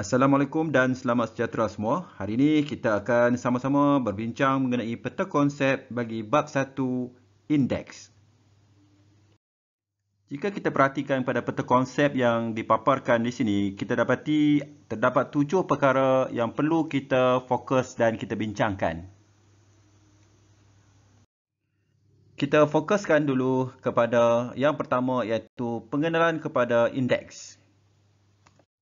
Assalamualaikum dan selamat sejahtera semua. Hari ini kita akan sama-sama berbincang mengenai peta konsep bagi bab 1 indeks. Jika kita perhatikan pada peta konsep yang dipaparkan di sini, kita dapati terdapat tujuh perkara yang perlu kita fokus dan kita bincangkan. Kita fokuskan dulu kepada yang pertama iaitu pengenalan kepada indeks.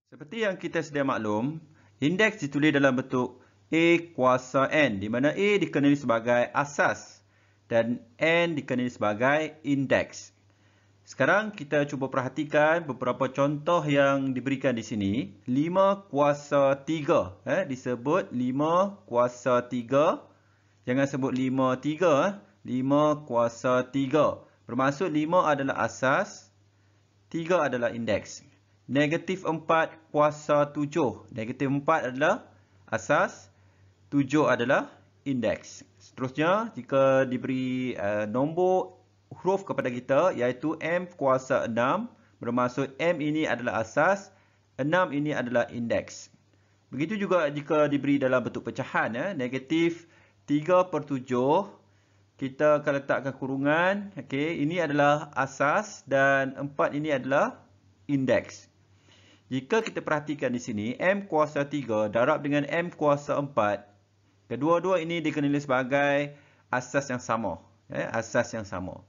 Seperti yang kita sedia maklum, indeks ditulis dalam bentuk A kuasa N di mana A dikenali sebagai asas dan N dikenali sebagai indeks. Sekarang kita cuba perhatikan beberapa contoh yang diberikan di sini. 5 kuasa 3. Eh, disebut 5 kuasa 3. Jangan sebut 5 3. Eh. 5 kuasa 3. Bermaksud 5 adalah asas, 3 adalah indeks. Negatif 4 kuasa 7. Negatif 4 adalah asas. 7 adalah indeks. Seterusnya, jika diberi uh, nombor huruf kepada kita iaitu M kuasa 6. Bermaksud M ini adalah asas. 6 ini adalah indeks. Begitu juga jika diberi dalam bentuk pecahan. Eh, negatif 3 per 7. Kita akan letakkan kurungan. Okay. Ini adalah asas dan empat ini adalah indeks. Jika kita perhatikan di sini, M kuasa 3 darab dengan M kuasa 4. Kedua-dua ini dikenali sebagai asas yang sama. Eh, asas yang sama.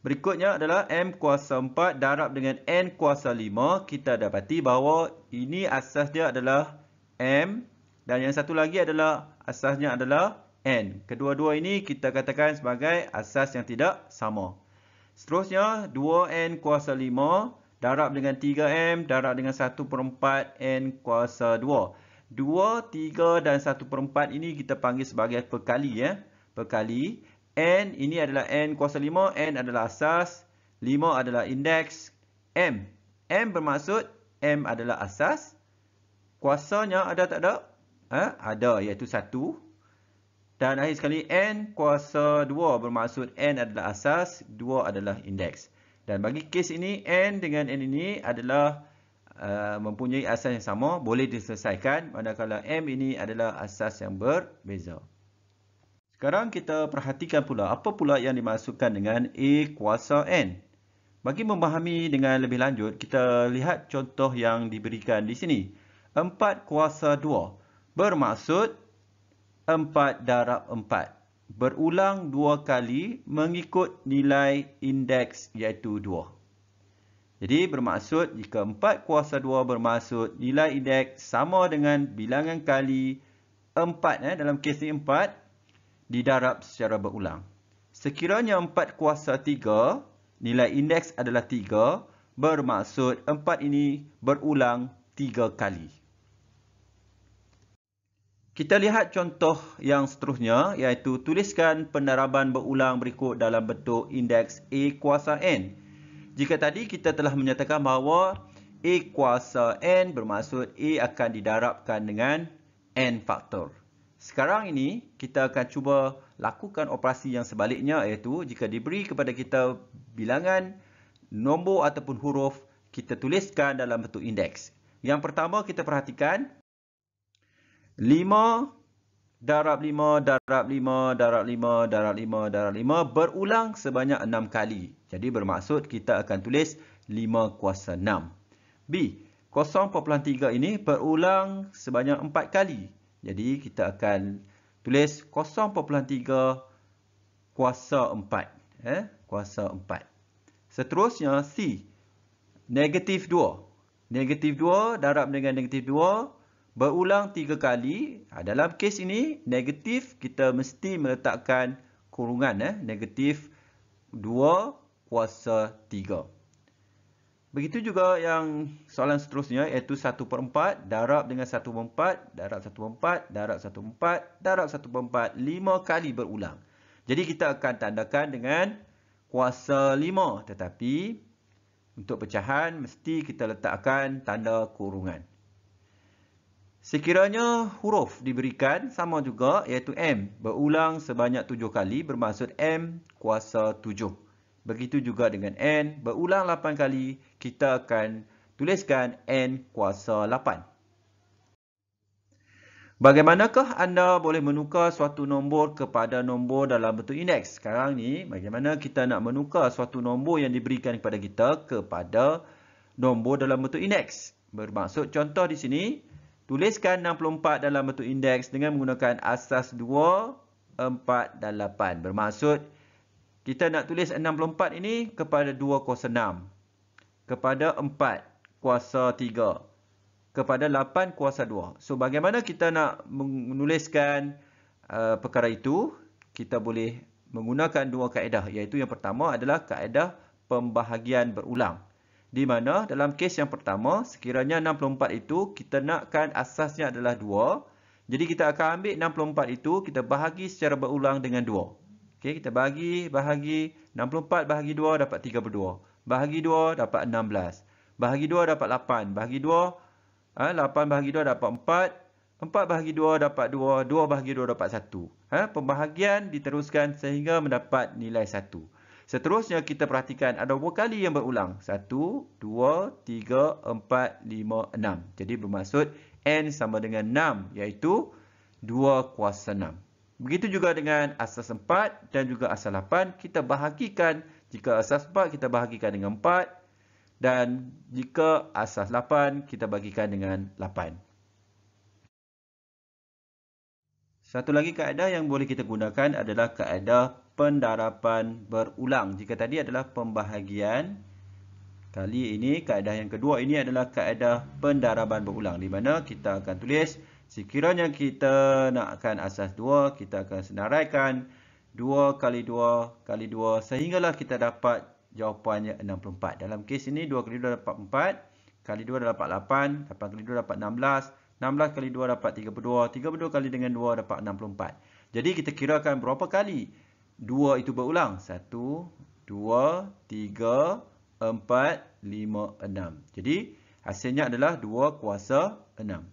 Berikutnya adalah M kuasa 4 darab dengan N kuasa 5. Kita dapati bahawa ini asas dia adalah M. Dan yang satu lagi adalah asasnya adalah N. Kedua-dua ini kita katakan sebagai asas yang tidak sama. Seterusnya, 2N kuasa 5 darab dengan 3M, darab dengan 1 4 N kuasa 2. 2, 3 dan 1/4 ini kita panggil sebagai perkali. ya, Perkali. N ini adalah N kuasa 5. N adalah asas. 5 adalah indeks. M. M bermaksud M adalah asas. Kuasanya ada tak ada? Ha? Ada iaitu 1. Dan akhir sekali N kuasa 2 bermaksud N adalah asas. 2 adalah indeks. Dan bagi kes ini, N dengan N ini adalah uh, mempunyai asas yang sama. Boleh diselesaikan manakala M ini adalah asas yang berbeza. Sekarang kita perhatikan pula apa pula yang dimasukkan dengan A kuasa N. Bagi memahami dengan lebih lanjut, kita lihat contoh yang diberikan di sini. 4 kuasa 2 bermaksud 4 darab 4 berulang dua kali mengikut nilai indeks iaitu 2. Jadi bermaksud jika 4 kuasa 2 bermaksud nilai indeks sama dengan bilangan kali 4 eh, dalam kes ni 4 didarab secara berulang. Sekiranya 4 kuasa 3 nilai indeks adalah 3 bermaksud 4 ini berulang 3 kali. Kita lihat contoh yang seterusnya iaitu tuliskan penerabaan berulang berikut dalam bentuk indeks A kuasa N. Jika tadi kita telah menyatakan bahawa A kuasa N bermaksud A akan didarabkan dengan N faktor. Sekarang ini kita akan cuba lakukan operasi yang sebaliknya iaitu jika diberi kepada kita bilangan nombor ataupun huruf kita tuliskan dalam bentuk indeks. Yang pertama kita perhatikan Lima darab lima darab lima darab lima darab lima darab lima berulang sebanyak enam kali. Jadi bermaksud kita akan tulis lima kuasa enam. B, 0.3 ini berulang sebanyak empat kali. Jadi kita akan tulis 0.3 kuasa empat. Eh, kuasa empat. Seterusnya C, negatif dua. Negatif 2 darab dengan negatif 2 berulang tiga kali. Ha, dalam kes ini, negatif kita mesti meletakkan kurungan. Eh? Negatif 2 kuasa 3. Begitu juga yang soalan seterusnya iaitu 1 per 4, darab dengan 1 per 4, darab 1 per 4, darab 1 per 4, darab 1 per 4, 5 kali berulang. Jadi kita akan tandakan dengan kuasa 5 tetapi untuk pecahan mesti kita letakkan tanda kurungan. Sekiranya huruf diberikan sama juga iaitu M berulang sebanyak tujuh kali bermaksud M kuasa tujuh. Begitu juga dengan N berulang lapan kali kita akan tuliskan N kuasa lapan. Bagaimanakah anda boleh menukar suatu nombor kepada nombor dalam bentuk indeks? Sekarang ni bagaimana kita nak menukar suatu nombor yang diberikan kepada kita kepada nombor dalam bentuk indeks? Bermaksud contoh di sini. Tuliskan 64 dalam bentuk indeks dengan menggunakan asas 2, 4 8. Bermaksud kita nak tulis 64 ini kepada 2 kuasa 6. Kepada 4 kuasa 3. Kepada 8 kuasa 2. So bagaimana kita nak menuliskan uh, perkara itu? Kita boleh menggunakan dua kaedah iaitu yang pertama adalah kaedah pembahagian berulang. Di mana dalam kes yang pertama, sekiranya 64 itu kita nakkan asasnya adalah 2. Jadi kita akan ambil 64 itu, kita bahagi secara berulang dengan 2. Okay, kita bagi, bahagi 64 bahagi 2 dapat 32. Bahagi 2 dapat 16. Bahagi 2 dapat 8. Bahagi 2, 8 ha, bahagi 2 dapat 4. 4 bahagi 2 dapat 2. 2 bahagi 2 dapat 1. Ha, pembahagian diteruskan sehingga mendapat nilai 1. Seterusnya kita perhatikan ada berapa kali yang berulang? satu, dua, tiga, empat, lima, enam. Jadi bermaksud N sama dengan enam, iaitu dua kuasa enam. Begitu juga dengan asas empat dan juga asas lapan Kita bahagikan jika asas empat kita bahagikan dengan empat dan jika asas lapan kita bahagikan dengan lapan. Satu lagi kaedah yang boleh kita gunakan adalah kaedah pendarapan berulang. Jika tadi adalah pembahagian, kali ini kaedah yang kedua ini adalah kaedah pendarapan berulang. Di mana kita akan tulis, sekiranya kita nakkan asas dua, kita akan senaraikan dua kali dua kali dua sehinggalah kita dapat jawapannya 64. Dalam kes ini dua kali 2 dapat empat, kali 2 dapat lapan, 8 kali 2 dapat 16, 16 kali 2 dapat 32, 32 kali dengan 2 dapat 64. Jadi kita kirakan berapa kali dua itu berulang. Satu, dua, tiga, empat, lima, enam. Jadi, hasilnya adalah dua kuasa enam.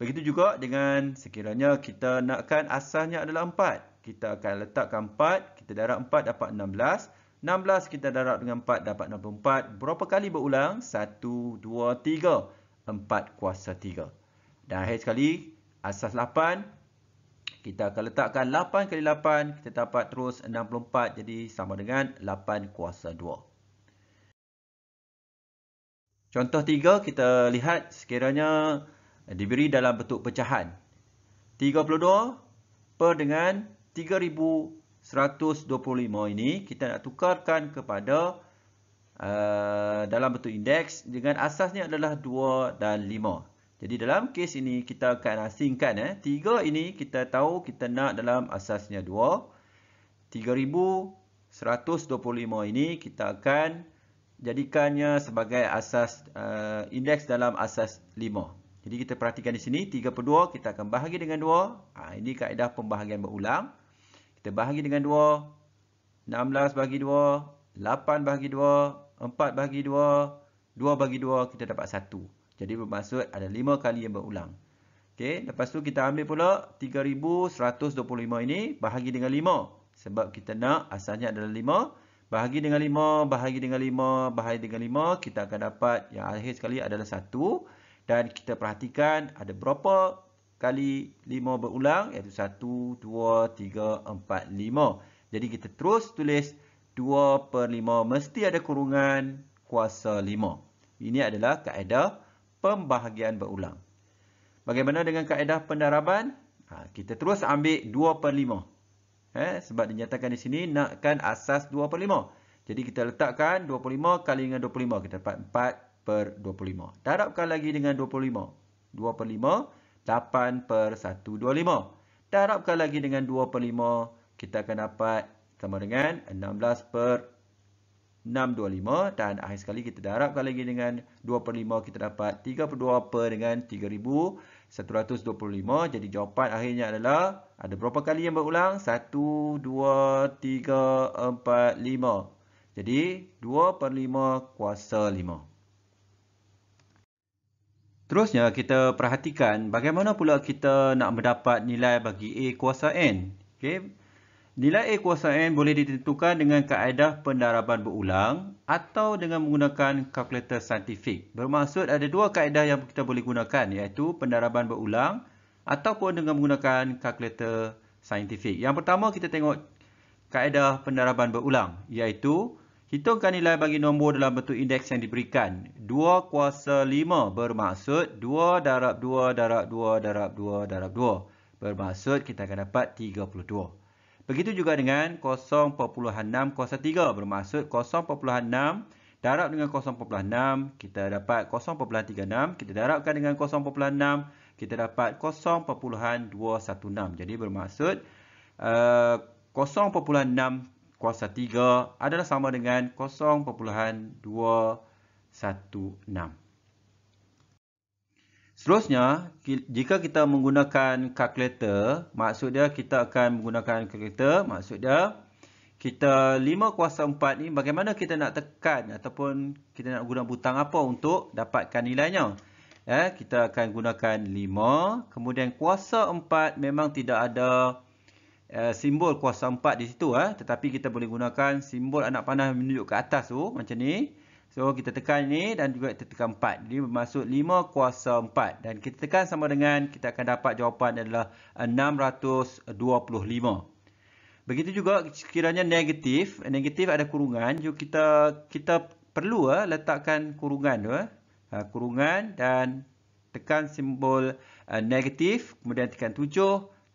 Begitu juga dengan sekiranya kita nakkan asalnya adalah empat. Kita akan letakkan empat. Kita darab empat dapat enam belas. Enam belas kita darab dengan empat dapat enam puluh empat. Berapa kali berulang? Satu, dua, tiga. Empat kuasa tiga. Dan akhir sekali, asas lapan kita akan letakkan 8 kali 8, kita dapat terus 64, jadi sama dengan 8 kuasa 2. Contoh 3, kita lihat sekiranya diberi dalam bentuk pecahan. 32 per dengan 3,125 ini, kita nak tukarkan kepada uh, dalam bentuk indeks dengan asasnya adalah 2 dan 5. Jadi dalam kes ini kita akan asingkan eh 3 ini kita tahu kita nak dalam asasnya 2. 3125 ini kita akan jadikannya sebagai asas uh, indeks dalam asas 5. Jadi kita perhatikan di sini 3/2 kita akan bahagi dengan 2. Ha, ini kaedah pembahagian berulang. Kita bahagi dengan 2. 16 bagi 2, 8 bagi 2, 4 bagi 2, 2 bagi 2 kita dapat 1. Jadi bermaksud ada lima kali yang berulang. Okey, lepas tu kita ambil pula 3125 ini bahagi dengan lima. sebab kita nak asalnya adalah lima. bahagi dengan lima, bahagi dengan lima, bahagi dengan lima, kita akan dapat yang akhir sekali adalah satu. dan kita perhatikan ada berapa kali lima berulang iaitu satu, dua, tiga, empat, lima. Jadi kita terus tulis dua per lima mesti ada kurungan kuasa lima. Ini adalah kaedah pembahagian berulang. Bagaimana dengan kaedah pendaraban? Ha, kita terus ambil 2 per 5. Eh, ha, sebab dinyatakan di sini nakkan asas 2 per 5. Jadi kita letakkan 2 per 5 kali dengan 25. Kita dapat 4 per 25. Darabkan lagi dengan 25. 2 per 5, 8 per 125. Darabkan lagi dengan 2 per 5, kita akan dapat sama dengan 16 per 25. 625 dan akhir sekali kita darabkan lagi dengan 25 kita dapat 32 per dengan 3125 jadi jawapan akhirnya adalah ada berapa kali yang berulang 1 2 3 4 5 jadi 2/5 kuasa 5 Terusnya kita perhatikan bagaimana pula kita nak mendapat nilai bagi a kuasa n Okay. Nilai A kuasa N boleh ditentukan dengan kaedah pendaraban berulang atau dengan menggunakan kalkulator saintifik. Bermaksud ada dua kaedah yang kita boleh gunakan iaitu pendaraban berulang ataupun dengan menggunakan kalkulator saintifik. Yang pertama kita tengok kaedah pendaraban berulang iaitu hitungkan nilai bagi nombor dalam bentuk indeks yang diberikan. 2 kuasa 5 bermaksud 2 darab 2 darab 2 darab 2 darab 2 bermaksud kita akan dapat 32. Begitu juga dengan 0.603 bermaksud 0.6 darab dengan 0.6 kita dapat 0.36 kita darabkan dengan 0.6 kita dapat 0.216. Jadi bermaksud uh, 0.6 kuasa 3 adalah sama dengan 0.216. Seterusnya, jika kita menggunakan kalkulator, maksud dia kita akan menggunakan kalkulator, maksud dia kita 5 kuasa 4 ni bagaimana kita nak tekan ataupun kita nak guna butang apa untuk dapatkan nilainya. Eh, kita akan gunakan 5, kemudian kuasa 4 memang tidak ada eh, simbol kuasa 4 di situ. Eh. Tetapi kita boleh gunakan simbol anak panah menunjuk ke atas tu macam ni. So kita tekan ni dan juga kita tekan 4. Jadi bermaksud 5 kuasa 4. Dan kita tekan sama dengan kita akan dapat jawapan adalah 625. Begitu juga sekiranya negatif. Negatif ada kurungan. Jadi kita kita perlu eh, letakkan kurungan tu. Eh. Ha, kurungan dan tekan simbol eh, negatif. Kemudian tekan 7.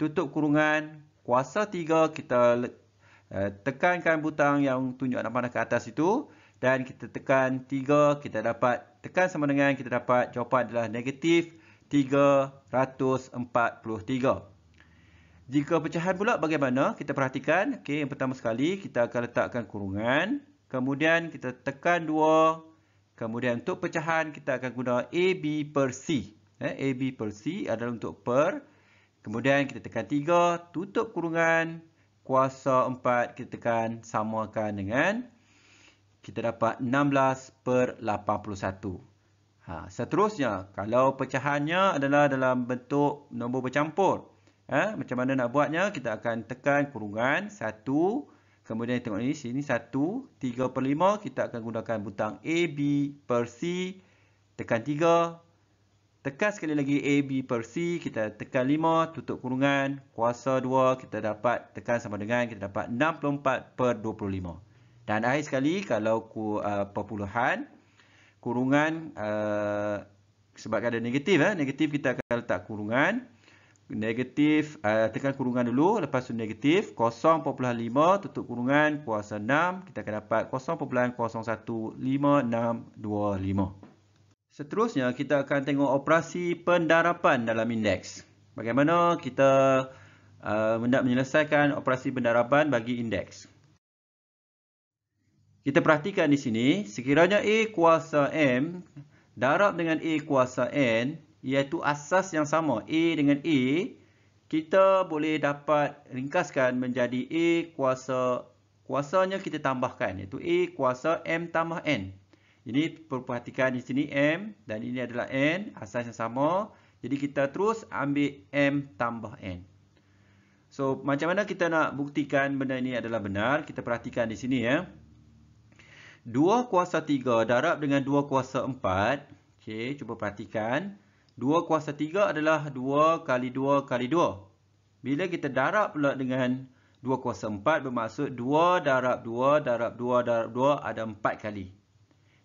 Tutup kurungan. Kuasa 3 kita tekankan butang yang tunjuk anak panah ke atas itu dan kita tekan 3 kita dapat tekan sama dengan kita dapat jawapan adalah negatif 343 jika pecahan pula bagaimana kita perhatikan okay? yang pertama sekali kita akan letakkan kurungan kemudian kita tekan 2 kemudian untuk pecahan kita akan guna AB per C eh, AB per C adalah untuk per kemudian kita tekan 3 tutup kurungan kuasa 4 kita tekan samakan dengan 0.5 kita dapat 16 per 81. Ha, seterusnya, kalau pecahannya adalah dalam bentuk nombor bercampur. Ha, macam mana nak buatnya? Kita akan tekan kurungan 1. Kemudian tengok ini, sini 1. 3 per 5, kita akan gunakan butang AB per C. Tekan 3. Tekan sekali lagi AB per C. Kita tekan 5, tutup kurungan. Kuasa 2, kita dapat tekan sama dengan. Kita dapat 64 per 25. Dan akhir sekali, kalau uh, perpuluhan, kurungan, uh, sebab ada negatif, eh? negatif kita akan letak kurungan. Negatif, uh, tekan kurungan dulu, lepas tu negatif, 0.5, tutup kurungan, kuasa 6, kita akan dapat 0.015625. Seterusnya, kita akan tengok operasi pendarapan dalam indeks. Bagaimana kita uh, menyelesaikan operasi pendarapan bagi indeks. Kita perhatikan di sini, sekiranya A kuasa M darab dengan A kuasa N, iaitu asas yang sama, A dengan A, kita boleh dapat ringkaskan menjadi A kuasa, kuasanya kita tambahkan, iaitu A kuasa M tambah N. Ini perhatikan di sini M dan ini adalah N, asas yang sama. Jadi kita terus ambil M tambah N. So, macam mana kita nak buktikan benda ini adalah benar? Kita perhatikan di sini ya. 2 kuasa 3 darab dengan 2 kuasa 4. Okey, cuba perhatikan. 2 kuasa 3 adalah 2 kali 2 kali 2. Bila kita darab pula dengan 2 kuasa 4, bermaksud 2 darab 2 darab 2 darab 2 ada 4 kali.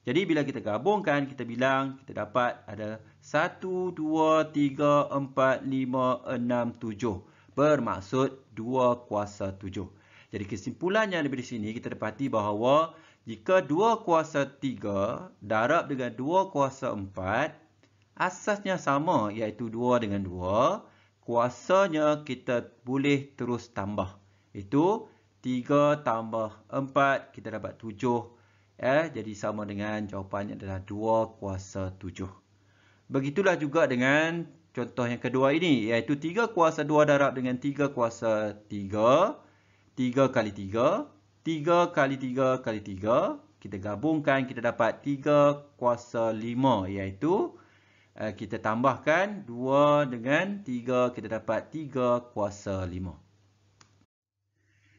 Jadi, bila kita gabungkan, kita bilang kita dapat ada 1, 2, 3, 4, 5, 6, 7. Bermaksud 2 kuasa 7. Jadi, kesimpulannya daripada sini, kita dapati bahawa jika 2 kuasa 3 darab dengan 2 kuasa 4, asasnya sama iaitu 2 dengan 2, kuasanya kita boleh terus tambah. Itu 3 tambah 4, kita dapat 7. Eh, jadi sama dengan jawapannya adalah 2 kuasa 7. Begitulah juga dengan contoh yang kedua ini, iaitu 3 kuasa 2 darab dengan 3 kuasa 3. 3 kali 3. 3 kali 3 kali 3. Kita gabungkan, kita dapat 3 kuasa 5 iaitu eh, kita tambahkan 2 dengan 3, kita dapat 3 kuasa 5.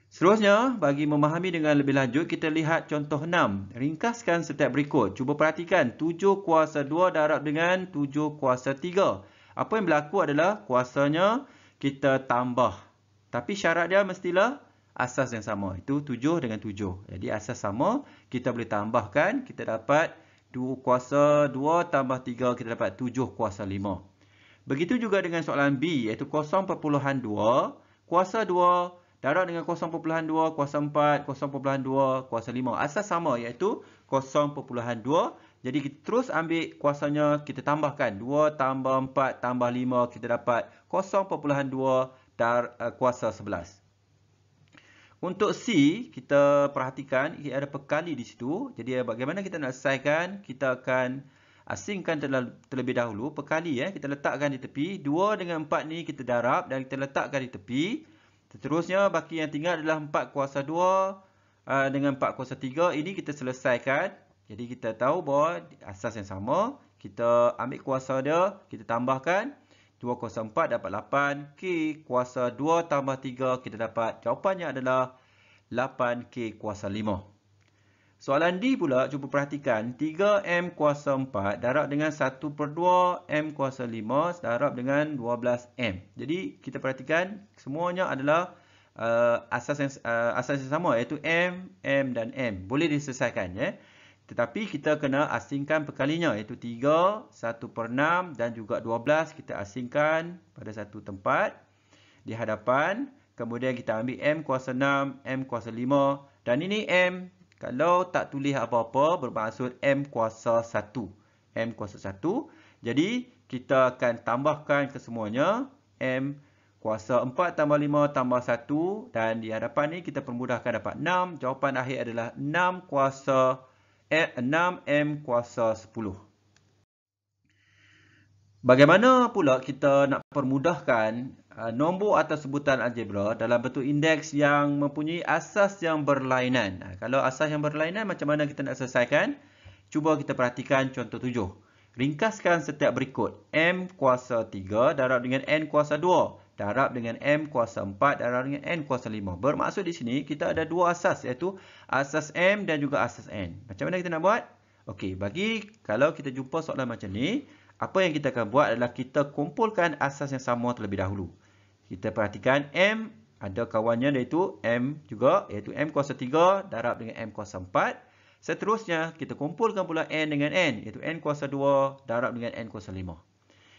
Seterusnya, bagi memahami dengan lebih lanjut, kita lihat contoh 6. Ringkaskan setiap berikut. Cuba perhatikan, 7 kuasa 2 darab dengan 7 kuasa 3. Apa yang berlaku adalah kuasanya kita tambah. Tapi syarat dia mestilah asas yang sama. Itu tujuh dengan tujuh. Jadi asas sama, kita boleh tambahkan, kita dapat dua kuasa dua tambah tiga, kita dapat tujuh kuasa lima. Begitu juga dengan soalan B, iaitu kosong perpuluhan dua kuasa dua darab dengan kosong perpuluhan dua kuasa empat kosong perpuluhan dua kuasa lima. Asas sama iaitu kosong perpuluhan dua. Jadi kita terus ambil kuasanya, kita tambahkan 2 tambah 4 tambah 5, kita dapat 0.2 dar, uh, kuasa 11. Untuk C, kita perhatikan ia ada perkali di situ. Jadi bagaimana kita nak selesaikan, kita akan asingkan terlebih dahulu. Perkali ya, eh. kita letakkan di tepi. 2 dengan 4 ni kita darab dan kita letakkan di tepi. Seterusnya, baki yang tinggal adalah 4 kuasa 2 eh, dengan 4 kuasa 3. Ini kita selesaikan. Jadi kita tahu bahawa asas yang sama. Kita ambil kuasa dia, kita tambahkan. 2 kuasa 4 dapat 8. K kuasa 2 tambah 3 kita dapat jawapannya adalah 8 K kuasa 5. Soalan D pula cuba perhatikan 3 M kuasa 4 darab dengan 1 per 2 M kuasa 5 darab dengan 12 M. Jadi kita perhatikan semuanya adalah uh, asas, yang, uh, asas yang sama iaitu M, M dan M. Boleh diselesaikan ya. Yeah? Tetapi kita kena asingkan perkalinya iaitu 3, 1 per 6 dan juga 12 kita asingkan pada satu tempat di hadapan. Kemudian kita ambil M kuasa 6, M kuasa 5 dan ini M kalau tak tulis apa-apa bermaksud M kuasa 1. M kuasa 1. Jadi kita akan tambahkan kesemuanya M kuasa 4 tambah 5 tambah 1 dan di hadapan ni kita permudahkan dapat 6. Jawapan akhir adalah 6 kuasa 6M kuasa 10. Bagaimana pula kita nak permudahkan uh, nombor atau sebutan algebra dalam bentuk indeks yang mempunyai asas yang berlainan. Uh, kalau asas yang berlainan, macam mana kita nak selesaikan? Cuba kita perhatikan contoh tujuh. Ringkaskan setiap berikut. M kuasa 3 darab dengan N kuasa 2 darab dengan M kuasa 4 darab dengan N kuasa 5. Bermaksud di sini kita ada dua asas iaitu asas M dan juga asas N. Macam mana kita nak buat? Okey, bagi kalau kita jumpa soalan macam ni, apa yang kita akan buat adalah kita kumpulkan asas yang sama terlebih dahulu. Kita perhatikan M ada kawannya iaitu M juga iaitu M kuasa 3 darab dengan M kuasa 4. Seterusnya, kita kumpulkan pula N dengan N, iaitu N kuasa 2 darab dengan N kuasa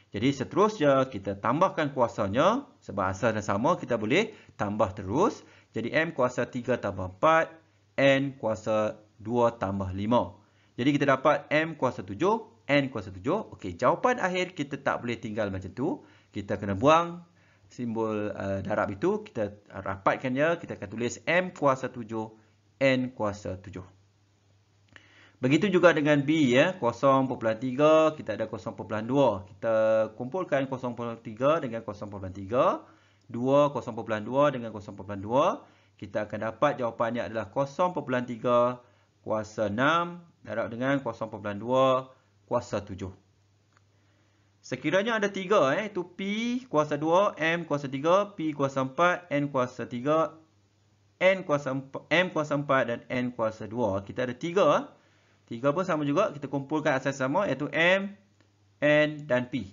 jadi seterusnya kita tambahkan kuasanya. Sebab asal dan sama kita boleh tambah terus. Jadi M kuasa 3 tambah 4. N kuasa 2 tambah 5. Jadi kita dapat M kuasa 7. N kuasa 7. Okey jawapan akhir kita tak boleh tinggal macam tu. Kita kena buang simbol uh, darab itu. Kita rapatkannya. Kita akan tulis M kuasa 7. N kuasa 7. Begitu juga dengan B ya. 0.3 kita ada 0.2. Kita kumpulkan 0.3 dengan 0.3. 2 0.2 dengan 0.2. Kita akan dapat jawapannya adalah 0.3 kuasa 6 darab dengan 0.2 kuasa 7. Sekiranya ada 3 eh, itu P kuasa 2, M kuasa 3, P kuasa 4, N kuasa 3, N kuasa 4, M kuasa 4 dan N kuasa 2. Kita ada 3 Tiga pun sama juga. Kita kumpulkan asas sama iaitu M, N dan P.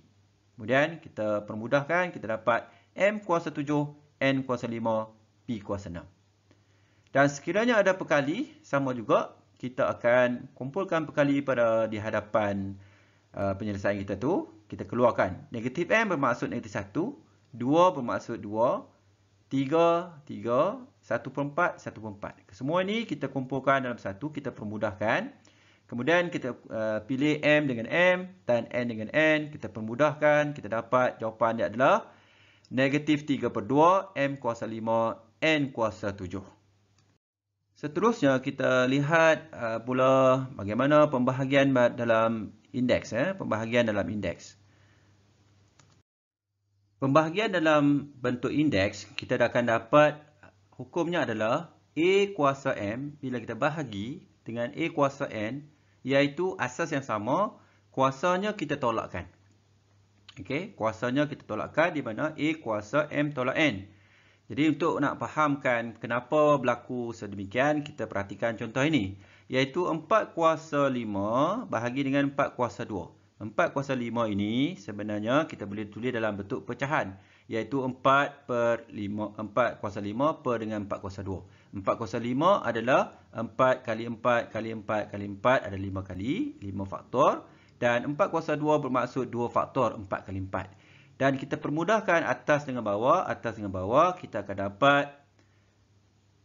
Kemudian kita permudahkan. Kita dapat M kuasa 7, N kuasa 5, P kuasa 6. Dan sekiranya ada perkali sama juga. Kita akan kumpulkan perkali pada di hadapan uh, penyelesaian kita tu. Kita keluarkan. Negatif M bermaksud negatif 1. 2 bermaksud 2. 3, 3, 1 per 4, 1 per 4. Semua ni kita kumpulkan dalam satu, kita permudahkan. Kemudian kita uh, pilih M dengan M dan N dengan N. Kita permudahkan. Kita dapat jawapan dia adalah negatif 3 per 2, M kuasa 5, N kuasa 7. Seterusnya kita lihat uh, pula bagaimana pembahagian dalam indeks. Eh? Pembahagian dalam indeks. Pembahagian dalam bentuk indeks, kita akan dapat hukumnya adalah A kuasa M bila kita bahagi dengan A kuasa N iaitu asas yang sama, kuasanya kita tolakkan. Okey, kuasanya kita tolakkan di mana A kuasa M tolak N. Jadi untuk nak fahamkan kenapa berlaku sedemikian, kita perhatikan contoh ini. Iaitu 4 kuasa 5 bahagi dengan 4 kuasa 2. 4 kuasa 5 ini sebenarnya kita boleh tulis dalam bentuk pecahan. Iaitu 4, per 5, 4 kuasa 5 per dengan 4 kuasa 2 kuasa 405 adalah 4 kali 4 kali 4 kali 4 ada 5 kali, 5 faktor. Dan 4 kuasa 2 bermaksud 2 faktor 4 kali 4. Dan kita permudahkan atas dengan bawah, atas dengan bawah, kita akan dapat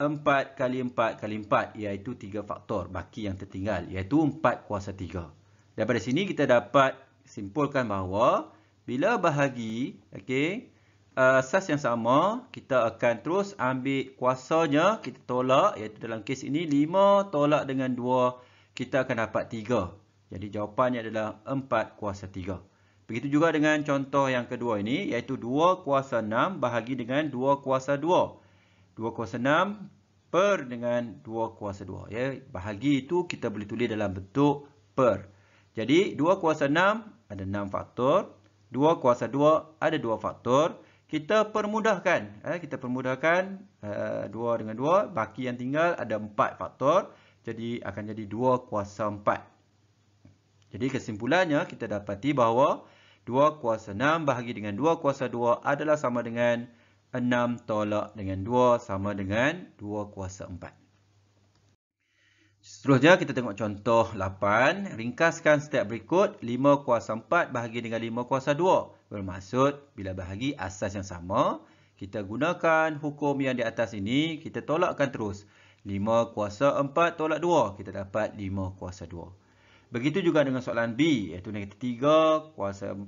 4 kali 4 kali 4 iaitu 3 faktor baki yang tertinggal iaitu 4 kuasa 3. Daripada sini kita dapat simpulkan bahawa bila bahagi, okey, asas uh, yang sama, kita akan terus ambil kuasanya, kita tolak, iaitu dalam kes ini 5 tolak dengan 2, kita akan dapat 3. Jadi jawapannya adalah 4 kuasa 3. Begitu juga dengan contoh yang kedua ini, iaitu 2 kuasa 6 bahagi dengan 2 kuasa 2. 2 kuasa 6 per dengan 2 kuasa 2. Ya. Bahagi itu kita boleh tulis dalam bentuk per. Jadi 2 kuasa 6 ada 6 faktor. 2 kuasa 2 ada 2 faktor kita permudahkan eh, kita permudahkan uh, eh, 2 dengan 2 baki yang tinggal ada 4 faktor jadi akan jadi 2 kuasa 4 jadi kesimpulannya kita dapati bahawa 2 kuasa 6 bahagi dengan 2 kuasa 2 adalah sama dengan 6 tolak dengan 2 sama dengan 2 kuasa 4 Seterusnya kita tengok contoh 8. Ringkaskan step berikut 5 kuasa 4 bahagi dengan 5 kuasa 2. Bermaksud bila bahagi asas yang sama, kita gunakan hukum yang di atas ini, kita tolakkan terus. 5 kuasa 4 tolak 2, kita dapat 5 kuasa 2. Begitu juga dengan soalan B iaitu negatif 3 kuasa 4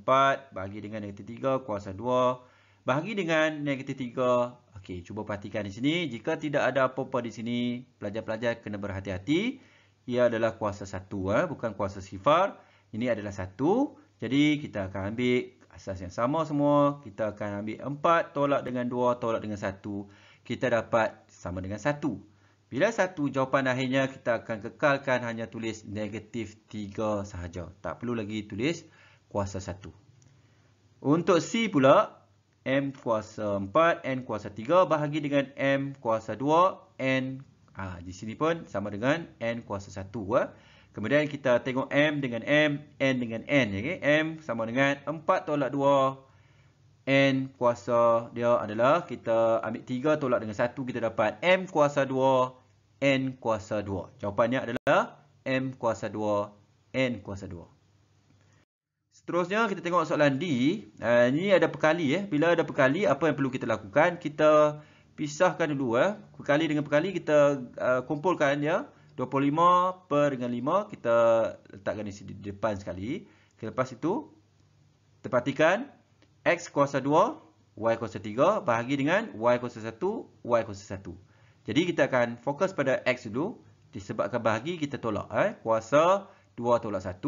bahagi dengan negatif 3 kuasa 2. Bahagi dengan negatif 3 Okey, cuba perhatikan di sini. Jika tidak ada apa-apa di sini, pelajar-pelajar kena berhati-hati. Ia adalah kuasa satu, eh? bukan kuasa sifar. Ini adalah satu. Jadi, kita akan ambil asas yang sama semua. Kita akan ambil empat, tolak dengan dua, tolak dengan satu. Kita dapat sama dengan satu. Bila satu, jawapan akhirnya kita akan kekalkan hanya tulis negatif tiga sahaja. Tak perlu lagi tulis kuasa satu. Untuk C pula, M kuasa 4, N kuasa 3 bahagi dengan M kuasa 2, N ah, di sini pun sama dengan N kuasa 1. Eh. Kemudian kita tengok M dengan M, N dengan N. Okay. M sama dengan 4 tolak 2, N kuasa dia adalah kita ambil 3 tolak dengan 1 kita dapat M kuasa 2, N kuasa 2. Jawapannya adalah M kuasa 2, N kuasa 2. Seterusnya kita tengok soalan D. Uh, ini ada perkali eh. Bila ada perkali apa yang perlu kita lakukan? Kita pisahkan dulu eh. Perkali dengan perkali kita uh, kumpulkan ya. 25 per dengan 5 kita letakkan di sini depan sekali. Lepas itu tepatikan x kuasa 2, y kuasa 3 bahagi dengan y kuasa 1, y kuasa 1. Jadi kita akan fokus pada x dulu disebabkan bahagi kita tolak eh. Kuasa 2 tolak 1,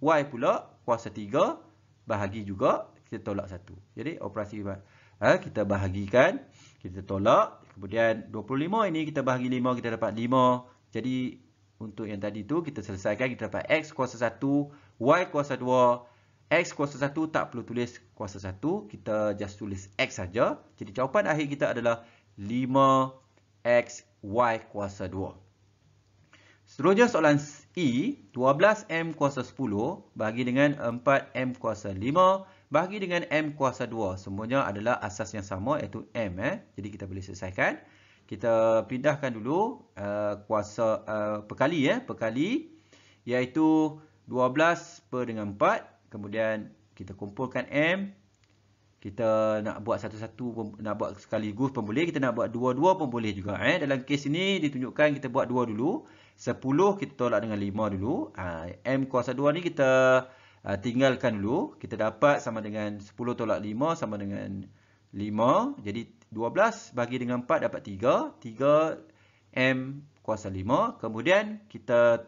Y pula kuasa 3 bahagi juga kita tolak 1. Jadi operasi ha, kita bahagikan, kita tolak. Kemudian 25 ini kita bahagi 5, kita dapat 5. Jadi untuk yang tadi tu kita selesaikan, kita dapat X kuasa 1, Y kuasa 2. X kuasa 1 tak perlu tulis kuasa 1. Kita just tulis X saja. Jadi jawapan akhir kita adalah 5XY kuasa 2. Seterusnya soalan E 12M kuasa 10 bagi dengan 4M kuasa 5 bagi dengan M kuasa 2. Semuanya adalah asas yang sama iaitu M. Eh. Jadi kita boleh selesaikan. Kita pindahkan dulu uh, kuasa uh, perkali. Eh, perkali iaitu 12 per dengan 4. Kemudian kita kumpulkan M. Kita nak buat satu-satu, nak buat sekaligus pun boleh. Kita nak buat dua-dua pun boleh juga. Eh. Dalam kes ini ditunjukkan kita buat dua dulu. 10 kita tolak dengan 5 dulu. Ha, M kuasa 2 ni kita ha, tinggalkan dulu. Kita dapat sama dengan 10 tolak 5 sama dengan 5. Jadi 12 bagi dengan 4 dapat 3. 3 M kuasa 5. Kemudian kita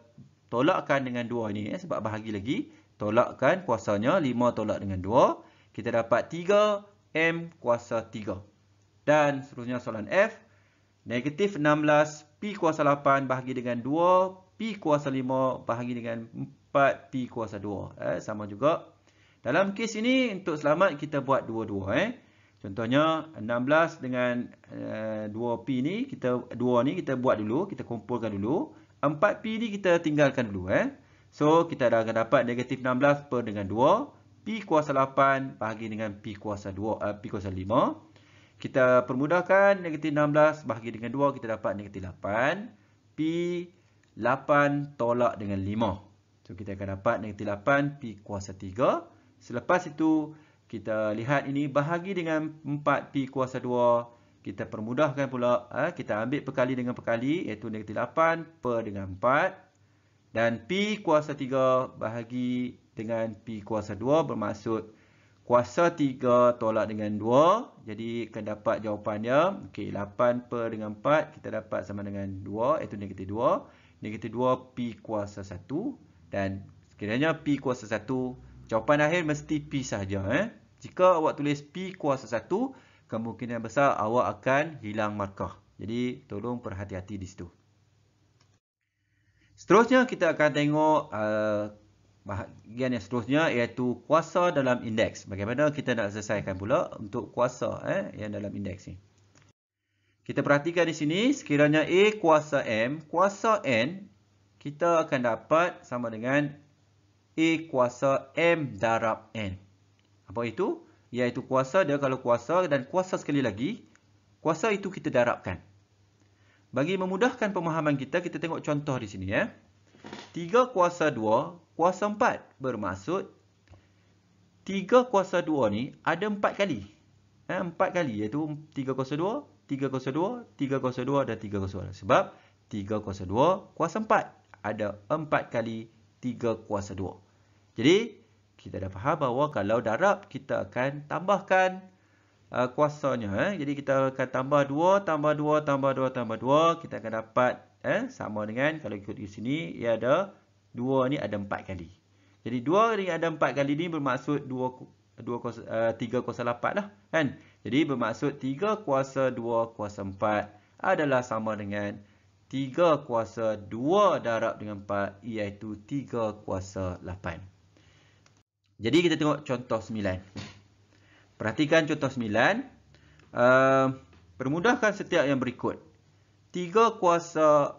tolakkan dengan 2 ni eh, sebab bahagi lagi. Tolakkan kuasanya 5 tolak dengan 2. Kita dapat 3 M kuasa 3. Dan seterusnya soalan F. Negatif 16 pi kuasa 8 bahagi dengan 2 pi kuasa 5 bahagi dengan 4 pi kuasa 2 eh sama juga dalam kes ini untuk selamat kita buat dua-dua eh contohnya 16 dengan uh, eh, 2p ni kita 2 ni kita buat dulu kita kumpulkan dulu 4p ni kita tinggalkan dulu eh so kita dah akan dapat negatif 16 per dengan 2 pi kuasa 8 bahagi dengan pi kuasa 2 uh, pi kuasa 5 kita permudahkan negatif 16 bahagi dengan 2 kita dapat negatif 8. P 8 tolak dengan 5. So kita akan dapat negatif 8 P kuasa 3. Selepas itu kita lihat ini bahagi dengan 4 P kuasa 2. Kita permudahkan pula. Ha, kita ambil perkali dengan perkali iaitu negatif 8 per dengan 4. Dan P kuasa 3 bahagi dengan P kuasa 2 bermaksud 0.5 kuasa 3 tolak dengan 2. Jadi akan dapat jawapannya. Okey, 8 per dengan 4 kita dapat sama dengan 2 itu negatif 2. Negatif 2 P kuasa 1. Dan sekiranya P kuasa 1, jawapan akhir mesti P sahaja. Eh? Jika awak tulis P kuasa 1, kemungkinan besar awak akan hilang markah. Jadi tolong perhati-hati di situ. Seterusnya kita akan tengok uh, bahagian yang seterusnya iaitu kuasa dalam indeks. Bagaimana kita nak selesaikan pula untuk kuasa eh, yang dalam indeks ni. Kita perhatikan di sini sekiranya A kuasa M, kuasa N kita akan dapat sama dengan A kuasa M darab N. Apa itu? Iaitu kuasa dia kalau kuasa dan kuasa sekali lagi, kuasa itu kita darabkan. Bagi memudahkan pemahaman kita, kita tengok contoh di sini. ya. Eh. 3 kuasa 2 kuasa 4 bermaksud 3 kuasa 2 ni ada 4 kali. Ha, eh, 4 kali iaitu 3 kuasa 2, 3 kuasa 2, 3 kuasa 2 dan 3 kuasa 2. Sebab 3 kuasa 2 kuasa 4 ada 4 kali 3 kuasa 2. Jadi kita dah faham bahawa kalau darab kita akan tambahkan uh, kuasanya. Eh. Jadi kita akan tambah 2, tambah 2, tambah 2, tambah 2. Kita akan dapat eh, sama dengan kalau ikut di sini ia ada Dua ni ada empat kali. Jadi dua ni ada empat kali ni bermaksud dua 2 kuasa, uh, eh, 3 kuasa 8 lah kan. Jadi bermaksud tiga kuasa dua kuasa empat adalah sama dengan tiga kuasa dua darab dengan empat iaitu tiga kuasa lapan. Jadi kita tengok contoh sembilan. Perhatikan contoh sembilan. Uh, permudahkan setiap yang berikut. Tiga kuasa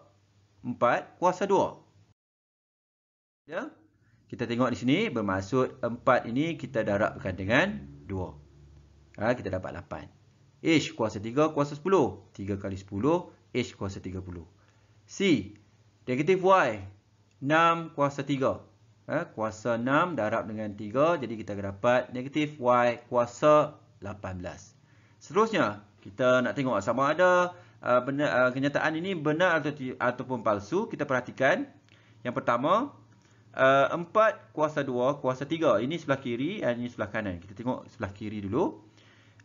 empat kuasa dua. Ya. Kita tengok di sini bermaksud 4 ini kita darabkan dengan 2. Ha, kita dapat 8. H kuasa 3 kuasa 10. 3 kali 10 H kuasa 30. C negatif Y 6 kuasa 3. Ha, kuasa 6 darab dengan 3 jadi kita dapat negatif Y kuasa 18. Seterusnya kita nak tengok sama ada uh, benar, uh, kenyataan ini benar atau, ataupun palsu. Kita perhatikan yang pertama 4 uh, kuasa 2 kuasa 3. Ini sebelah kiri dan ini sebelah kanan. Kita tengok sebelah kiri dulu.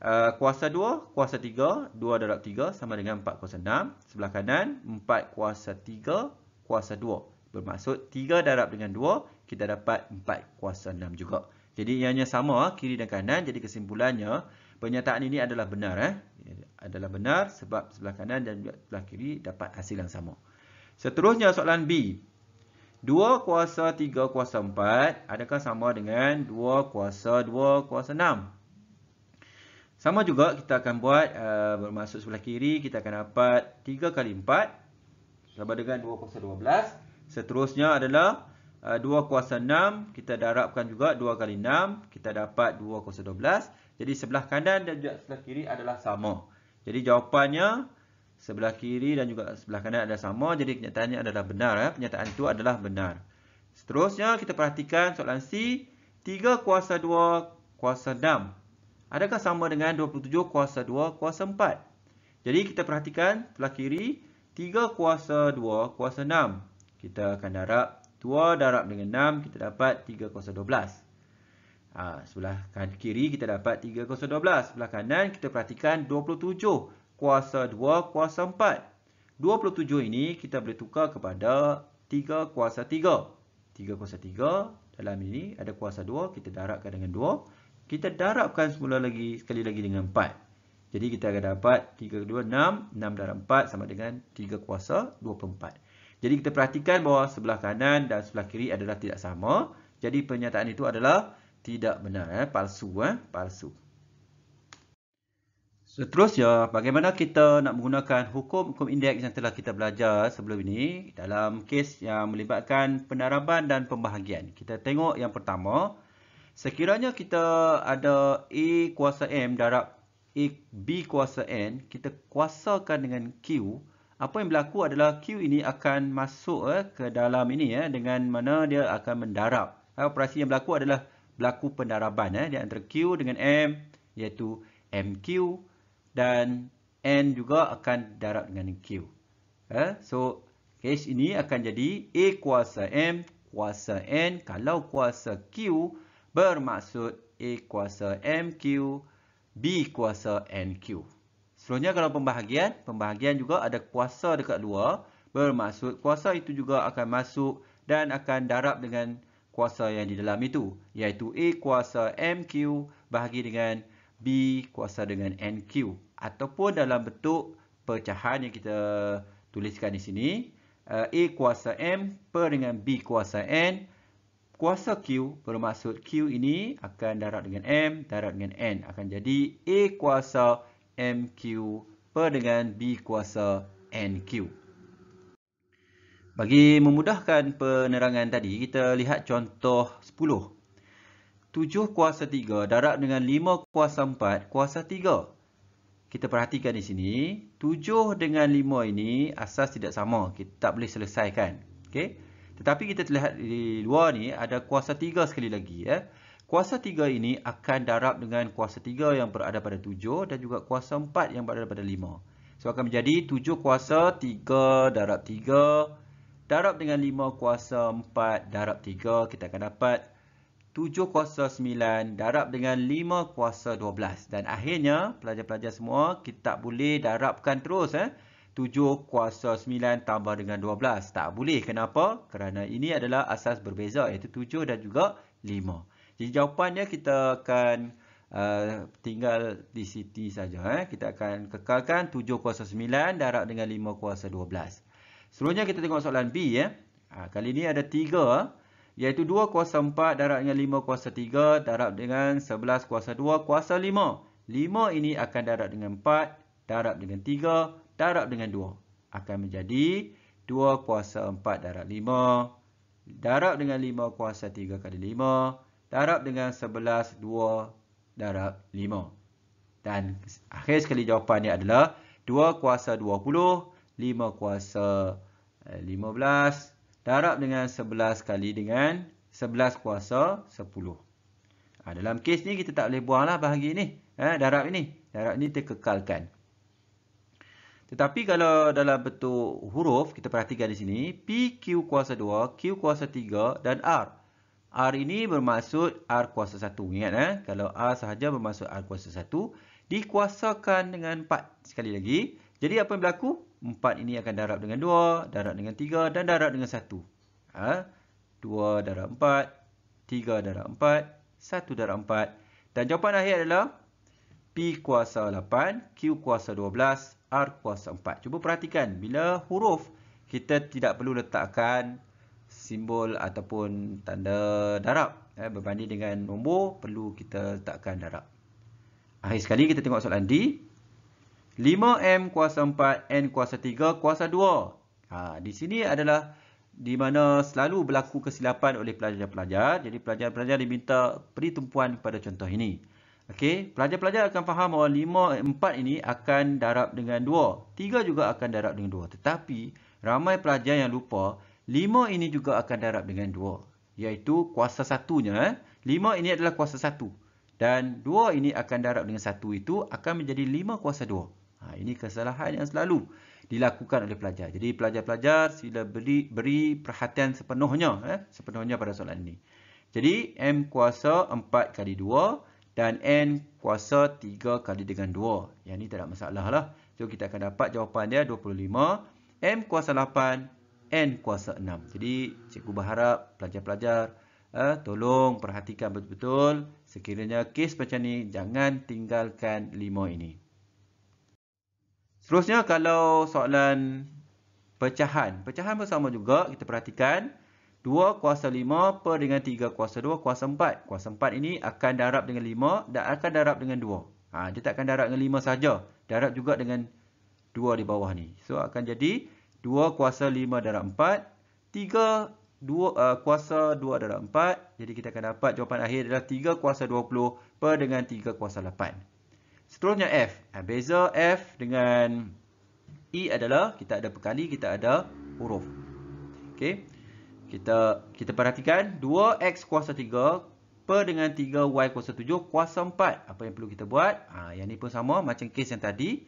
Uh, kuasa 2 kuasa 3. 2 darab 3 sama dengan 4 kuasa 6. Sebelah kanan 4 kuasa 3 kuasa 2. Bermaksud 3 darab dengan 2 kita dapat 4 kuasa 6 juga. Jadi ianya sama kiri dan kanan. Jadi kesimpulannya penyataan ini adalah benar. Eh? Adalah benar sebab sebelah kanan dan sebelah kiri dapat hasil yang sama. Seterusnya soalan B. 2 kuasa 3 kuasa 4 adakah sama dengan 2 kuasa 2 kuasa 6? Sama juga kita akan buat uh, bermaksud sebelah kiri kita akan dapat 3 kali 4 sama dengan 2 kuasa 12. Seterusnya adalah uh, 2 kuasa 6 kita darabkan juga 2 kali 6 kita dapat 2 kuasa 12. Jadi sebelah kanan dan juga sebelah kiri adalah sama. Jadi jawapannya sebelah kiri dan juga sebelah kanan ada sama. Jadi kenyataannya adalah benar. Ya. Eh. Kenyataan itu adalah benar. Seterusnya kita perhatikan soalan C. 3 kuasa 2 kuasa 6. Adakah sama dengan 27 kuasa 2 kuasa 4? Jadi kita perhatikan sebelah kiri. 3 kuasa 2 kuasa 6. Kita akan darab 2 darab dengan 6. Kita dapat 3 kuasa 12. Ha, ah, sebelah kan kiri kita dapat 3 kuasa 12. Sebelah kanan kita perhatikan 27 kuasa kuasa 2 kuasa 4. 27 ini kita boleh tukar kepada 3 kuasa 3. 3 kuasa 3 dalam ini ada kuasa 2, kita darabkan dengan 2. Kita darabkan semula lagi sekali lagi dengan 4. Jadi kita akan dapat 3 2 6, 6 darab 4 sama dengan 3 kuasa 24. Jadi kita perhatikan bahawa sebelah kanan dan sebelah kiri adalah tidak sama. Jadi pernyataan itu adalah tidak benar, eh? palsu. Eh? palsu. Seterusnya, bagaimana kita nak menggunakan hukum-hukum indeks yang telah kita belajar sebelum ini dalam kes yang melibatkan penaraban dan pembahagian. Kita tengok yang pertama, sekiranya kita ada A kuasa M darab B kuasa N, kita kuasakan dengan Q, apa yang berlaku adalah Q ini akan masuk eh, ke dalam ini eh, dengan mana dia akan mendarab. Eh, operasi yang berlaku adalah berlaku pendaraban eh, di antara Q dengan M iaitu MQ dan N juga akan darab dengan Q. Eh? So, case ini akan jadi A kuasa M kuasa N kalau kuasa Q bermaksud A kuasa MQ, B kuasa NQ. Selanjutnya kalau pembahagian, pembahagian juga ada kuasa dekat luar. Bermaksud kuasa itu juga akan masuk dan akan darab dengan kuasa yang di dalam itu. Iaitu A kuasa MQ bahagi dengan B kuasa dengan NQ. Ataupun dalam bentuk pecahan yang kita tuliskan di sini. Uh, A kuasa M per dengan B kuasa N. Kuasa Q bermaksud Q ini akan darab dengan M, darab dengan N. Akan jadi A kuasa MQ per dengan B kuasa NQ. Bagi memudahkan penerangan tadi, kita lihat contoh 10. 7 kuasa 3 darab dengan 5 kuasa 4 kuasa 3. Kita perhatikan di sini, 7 dengan 5 ini asas tidak sama. Kita tak boleh selesaikan. Okay? Tetapi kita terlihat di luar ni ada kuasa 3 sekali lagi. Eh? Kuasa 3 ini akan darab dengan kuasa 3 yang berada pada 7 dan juga kuasa 4 yang berada pada 5. So, akan menjadi 7 kuasa 3 darab 3 darab dengan 5 kuasa 4 darab 3. Kita akan dapat 7 kuasa 9 darab dengan 5 kuasa 12. Dan akhirnya, pelajar-pelajar semua, kita tak boleh darabkan terus. Eh? 7 kuasa 9 tambah dengan 12. Tak boleh. Kenapa? Kerana ini adalah asas berbeza, iaitu 7 dan juga 5. Jadi jawapannya kita akan uh, tinggal di sini saja. Eh? Kita akan kekalkan 7 kuasa 9 darab dengan 5 kuasa 12. Selanjutnya kita tengok soalan B. Eh? Ha, kali ini ada 3. 3. Eh iaitu 2 kuasa 4 darab dengan 5 kuasa 3 darab dengan 11 kuasa 2 kuasa 5. 5 ini akan darab dengan 4, darab dengan 3, darab dengan 2. Akan menjadi 2 kuasa 4 darab 5, darab dengan 5 kuasa 3 kali 5, darab dengan 11, 2 darab 5. Dan akhir sekali jawapannya adalah 2 kuasa 20, 5 kuasa 15, darab dengan 11 kali dengan 11 kuasa 10. Ha, dalam kes ni kita tak boleh buanglah bahagi ni. Ha, darab ini. Darab ni terkekalkan. Tetapi kalau dalam bentuk huruf, kita perhatikan di sini. P, Q kuasa 2, Q kuasa 3 dan R. R ini bermaksud R kuasa 1. Ingat eh. Kalau R sahaja bermaksud R kuasa 1. Dikuasakan dengan 4. Sekali lagi. Jadi apa yang berlaku? Empat ini akan darab dengan dua, darab dengan tiga dan darab dengan satu. Ha? Dua darab empat, tiga darab empat, satu darab empat. Dan jawapan akhir adalah P kuasa lapan, Q kuasa dua belas, R kuasa empat. Cuba perhatikan bila huruf kita tidak perlu letakkan simbol ataupun tanda darab. Eh, berbanding dengan nombor perlu kita letakkan darab. Akhir sekali kita tengok soalan D. 5M kuasa 4, N kuasa 3, kuasa 2. Ha, di sini adalah di mana selalu berlaku kesilapan oleh pelajar-pelajar. Jadi pelajar-pelajar diminta beri tumpuan pada contoh ini. Okey, pelajar-pelajar akan faham bahawa 5, 4 ini akan darab dengan 2. 3 juga akan darab dengan 2. Tetapi ramai pelajar yang lupa 5 ini juga akan darab dengan 2. Iaitu kuasa satunya. 5 eh. ini adalah kuasa 1. Dan 2 ini akan darab dengan 1 itu akan menjadi 5 kuasa 2. Ha, ini kesalahan yang selalu dilakukan oleh pelajar. Jadi pelajar-pelajar sila beri, beri perhatian sepenuhnya eh, sepenuhnya pada soalan ini. Jadi M kuasa 4 kali 2 dan N kuasa 3 kali dengan 2. Yang ini tak ada masalah lah. So kita akan dapat jawapan dia 25. M kuasa 8, N kuasa 6. Jadi cikgu berharap pelajar-pelajar eh, tolong perhatikan betul-betul. Sekiranya kes macam ni, jangan tinggalkan 5 ini. Seterusnya kalau soalan pecahan. Pecahan pun sama juga. Kita perhatikan. 2 kuasa 5 per dengan 3 kuasa 2 kuasa 4. Kuasa 4 ini akan darab dengan 5 dan akan darab dengan 2. Ha, dia tak akan darab dengan 5 saja, Darab juga dengan 2 di bawah ni. So akan jadi 2 kuasa 5 darab 4. 3 2, uh, kuasa 2 darab 4. Jadi kita akan dapat jawapan akhir adalah 3 kuasa 20 per dengan 3 kuasa 8. Seterusnya F. Beza F dengan E adalah kita ada perkali, kita ada huruf. Okay? Kita kita perhatikan 2X kuasa 3 per dengan 3Y kuasa 7 kuasa 4. Apa yang perlu kita buat? Ha, yang ni pun sama macam kes yang tadi.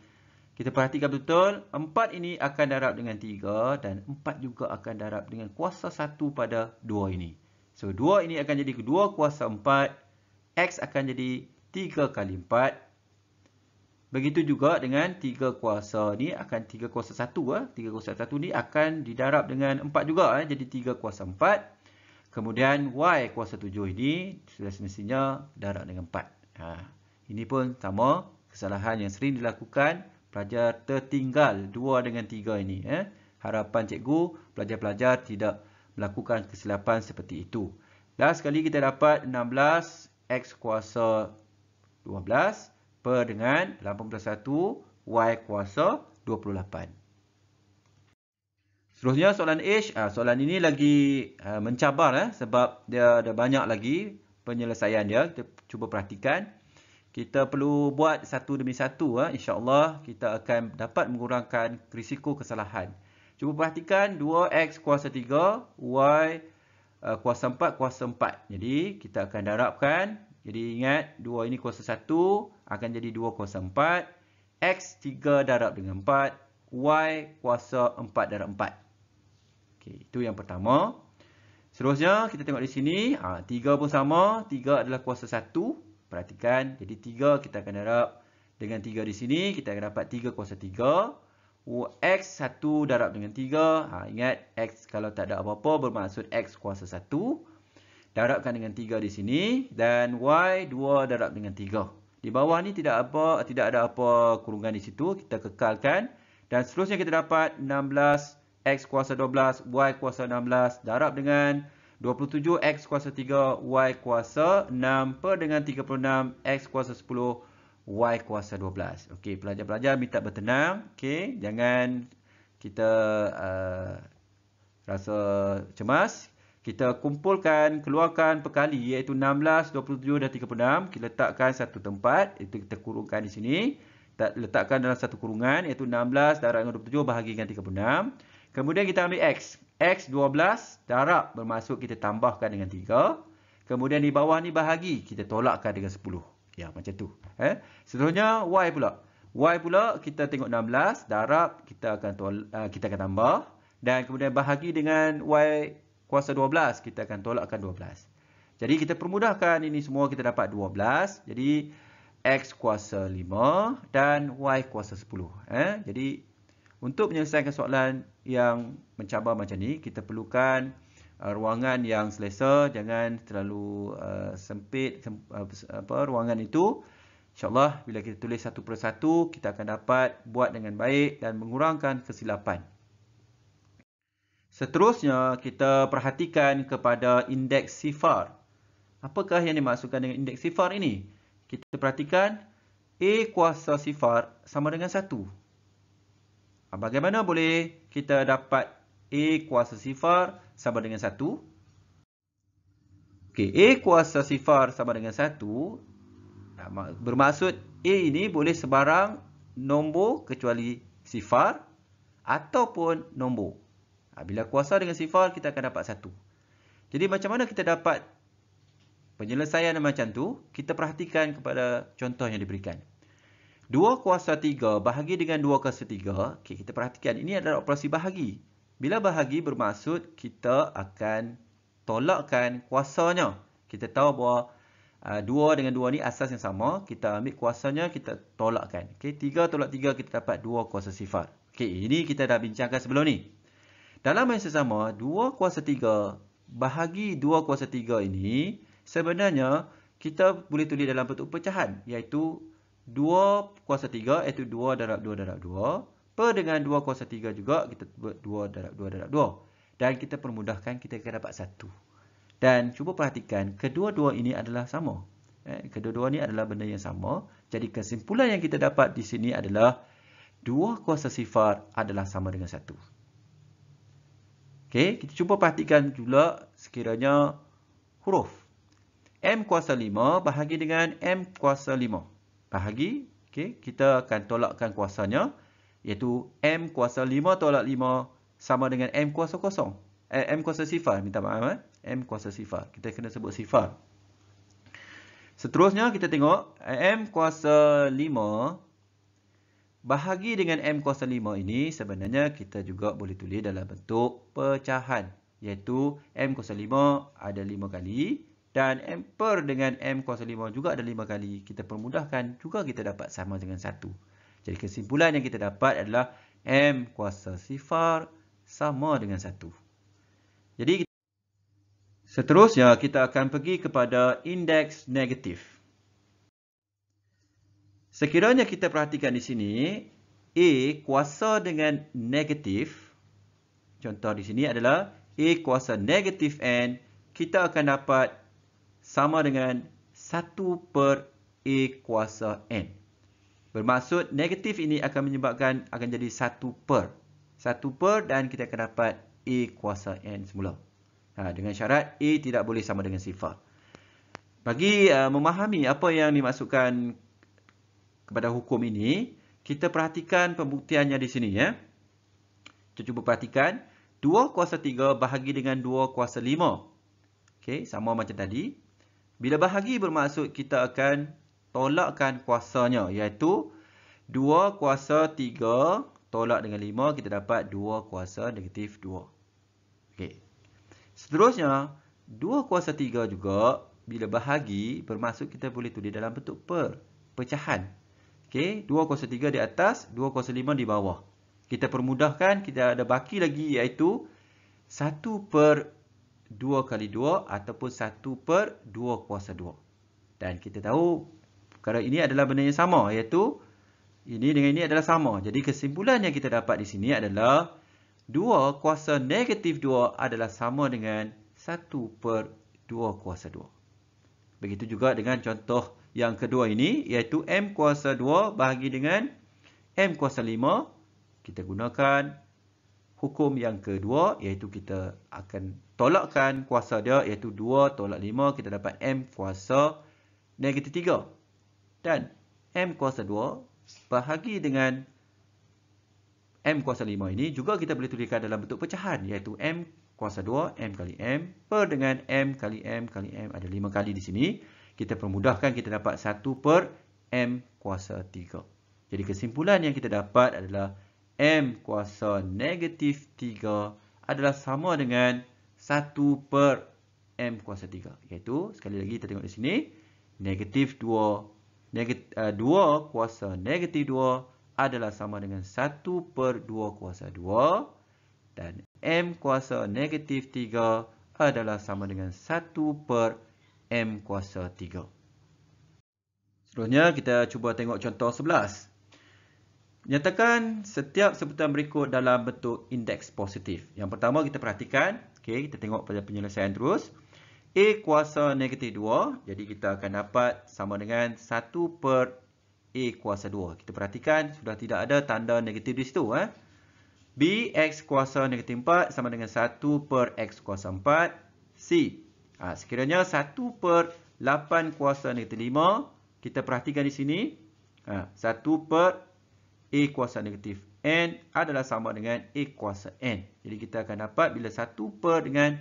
Kita perhatikan betul-betul 4 ini akan darab dengan 3 dan 4 juga akan darab dengan kuasa 1 pada 2 ini. So 2 ini akan jadi 2 kuasa 4. X akan jadi 3 kali 4. Begitu juga dengan tiga kuasa ni akan tiga kuasa satu. Eh. Tiga kuasa satu ni akan didarab dengan empat juga. Eh. Jadi tiga kuasa empat. Kemudian Y kuasa tujuh ini sudah semestinya darab dengan empat. Ha. Ini pun sama kesalahan yang sering dilakukan pelajar tertinggal dua dengan tiga ini. Eh. Harapan cikgu pelajar-pelajar tidak melakukan kesilapan seperti itu. Last kali kita dapat 16 X kuasa 12 per dengan 81 y kuasa 28. Seterusnya soalan H, ah, soalan ini lagi ah, mencabar eh, sebab dia ada banyak lagi penyelesaian dia. Kita cuba perhatikan. Kita perlu buat satu demi satu. Eh. InsyaAllah kita akan dapat mengurangkan risiko kesalahan. Cuba perhatikan 2x kuasa 3, y kuasa 4, kuasa 4. Jadi kita akan darabkan. Jadi ingat 2 ini kuasa 1, akan jadi 2 kuasa 4. X 3 darab dengan 4. Y kuasa 4 darab 4. Okay, itu yang pertama. Seterusnya, kita tengok di sini. Ha, 3 pun sama. 3 adalah kuasa 1. Perhatikan. Jadi 3 kita akan darab dengan 3 di sini. Kita akan dapat 3 kuasa 3. X 1 darab dengan 3. Ha, ingat, X kalau tak ada apa-apa bermaksud X kuasa 1. Darabkan dengan 3 di sini. Dan Y 2 darab dengan 3. Di bawah ni tidak apa tidak ada apa kurungan di situ. Kita kekalkan. Dan seterusnya kita dapat 16 x kuasa 12, y kuasa 16 darab dengan 27 x kuasa 3, y kuasa 6 per dengan 36 x kuasa 10, y kuasa 12. Okey, pelajar-pelajar minta bertenang. Okey, jangan kita uh, rasa cemas. Kita kumpulkan, keluarkan perkali iaitu 16, 27 dan 36. Kita letakkan satu tempat. Itu kita kurungkan di sini. Letakkan dalam satu kurungan iaitu 16 darab dengan 27 bahagi dengan 36. Kemudian kita ambil X. X 12 darab bermaksud kita tambahkan dengan 3. Kemudian di bawah ni bahagi. Kita tolakkan dengan 10. Ya, macam tu. Eh? Seterusnya Y pula. Y pula kita tengok 16 darab kita akan, tol eh, kita akan tambah. Dan kemudian bahagi dengan Y kuasa 12 kita akan tolakkan 12. Jadi kita permudahkan ini semua kita dapat 12. Jadi x kuasa 5 dan y kuasa 10. Eh? Jadi untuk menyelesaikan soalan yang mencabar macam ni kita perlukan uh, ruangan yang selesa, jangan terlalu uh, sempit sem uh, apa ruangan itu. InsyaAllah, bila kita tulis satu persatu, kita akan dapat buat dengan baik dan mengurangkan kesilapan. Seterusnya, kita perhatikan kepada indeks sifar. Apakah yang dimaksudkan dengan indeks sifar ini? Kita perhatikan A kuasa sifar sama dengan 1. Ah, bagaimana boleh kita dapat A kuasa sifar sama dengan 1? Okay, A kuasa sifar sama dengan 1 bermaksud A ini boleh sebarang nombor kecuali sifar ataupun nombor. Ha, bila kuasa dengan sifar, kita akan dapat satu. Jadi, macam mana kita dapat penyelesaian macam tu? Kita perhatikan kepada contoh yang diberikan. 2 kuasa 3 bahagi dengan 2 kuasa 3. Okay, kita perhatikan, ini adalah operasi bahagi. Bila bahagi, bermaksud kita akan tolakkan kuasanya. Kita tahu bahawa ha, uh, 2 dengan 2 ni asas yang sama. Kita ambil kuasanya, kita tolakkan. Okay, 3 tolak 3, kita dapat 2 kuasa sifar. Okay, ini kita dah bincangkan sebelum ni. Dalam masa sama, 2 kuasa 3 bahagi 2 kuasa 3 ini sebenarnya kita boleh tulis dalam bentuk pecahan iaitu 2 kuasa 3 iaitu 2 darab 2 darab 2 per dengan 2 kuasa 3 juga kita buat 2 darab 2 darab 2 dan kita permudahkan kita akan dapat 1. Dan cuba perhatikan kedua-dua ini adalah sama. Eh, kedua-dua ini adalah benda yang sama. Jadi kesimpulan yang kita dapat di sini adalah 2 kuasa sifar adalah sama dengan 1. Okey, kita cuba perhatikan juga sekiranya huruf. M kuasa 5 bahagi dengan M kuasa 5. Bahagi, okey, kita akan tolakkan kuasanya. Iaitu M kuasa 5 tolak 5 sama dengan M kuasa kosong. Eh, M kuasa sifar, minta maaf. Eh? M kuasa sifar. Kita kena sebut sifar. Seterusnya, kita tengok. Eh, M kuasa 5 Bahagi dengan M kuasa 5 ini sebenarnya kita juga boleh tulis dalam bentuk pecahan. Iaitu M kuasa 5 ada 5 kali dan M per dengan M kuasa 5 juga ada 5 kali. Kita permudahkan juga kita dapat sama dengan 1. Jadi kesimpulan yang kita dapat adalah M kuasa sifar sama dengan 1. Jadi kita Seterusnya kita akan pergi kepada indeks negatif. Sekiranya kita perhatikan di sini, A kuasa dengan negatif, contoh di sini adalah A kuasa negatif N, kita akan dapat sama dengan 1 per A kuasa N. Bermaksud negatif ini akan menyebabkan akan jadi 1 per. 1 per dan kita akan dapat A kuasa N semula. Ha, dengan syarat A tidak boleh sama dengan sifar. Bagi uh, memahami apa yang dimasukkan kepada hukum ini, kita perhatikan pembuktiannya di sini. ya. Kita cuba perhatikan. 2 kuasa 3 bahagi dengan 2 kuasa 5. Okay, sama macam tadi. Bila bahagi bermaksud kita akan tolakkan kuasanya iaitu 2 kuasa 3 tolak dengan 5 kita dapat 2 kuasa negatif 2. Okay. Seterusnya, 2 kuasa 3 juga bila bahagi bermaksud kita boleh tulis dalam bentuk per, pecahan Okey, 203 di atas, 205 di bawah. Kita permudahkan, kita ada baki lagi iaitu 1 per 2 kali 2 ataupun 1 per 2 kuasa 2. Dan kita tahu perkara ini adalah benda yang sama iaitu ini dengan ini adalah sama. Jadi kesimpulan yang kita dapat di sini adalah 2 kuasa negatif 2 adalah sama dengan 1 per 2 kuasa 2. Begitu juga dengan contoh 2 yang kedua ini iaitu M kuasa 2 bahagi dengan M kuasa 5. Kita gunakan hukum yang kedua iaitu kita akan tolakkan kuasa dia iaitu 2 tolak 5. Kita dapat M kuasa negatif 3. Dan M kuasa 2 bahagi dengan M kuasa 5 ini juga kita boleh tulikan dalam bentuk pecahan iaitu M kuasa 2 M kali M per dengan M kali M kali M ada 5 kali di sini kita permudahkan kita dapat 1 per m kuasa 3. Jadi kesimpulan yang kita dapat adalah m kuasa negatif 3 adalah sama dengan 1 per m kuasa 3. Iaitu sekali lagi kita tengok di sini negatif 2, negatif, 2 kuasa negatif 2 adalah sama dengan 1 per 2 kuasa 2 dan m kuasa negatif 3 adalah sama dengan 1 per M kuasa 3. Seterusnya, kita cuba tengok contoh 11. Nyatakan setiap sebutan berikut dalam bentuk indeks positif. Yang pertama, kita perhatikan. Okay, kita tengok pada penyelesaian terus. A kuasa negatif 2. Jadi, kita akan dapat sama dengan 1 per A kuasa 2. Kita perhatikan, sudah tidak ada tanda negatif di situ. Eh? B, X kuasa negatif 4 sama dengan 1 per X kuasa 4. C, Ha, sekiranya 1 per 8 kuasa negatif 5. Kita perhatikan di sini. Ha, 1 per A kuasa negatif N adalah sama dengan A kuasa N. Jadi kita akan dapat bila 1 per dengan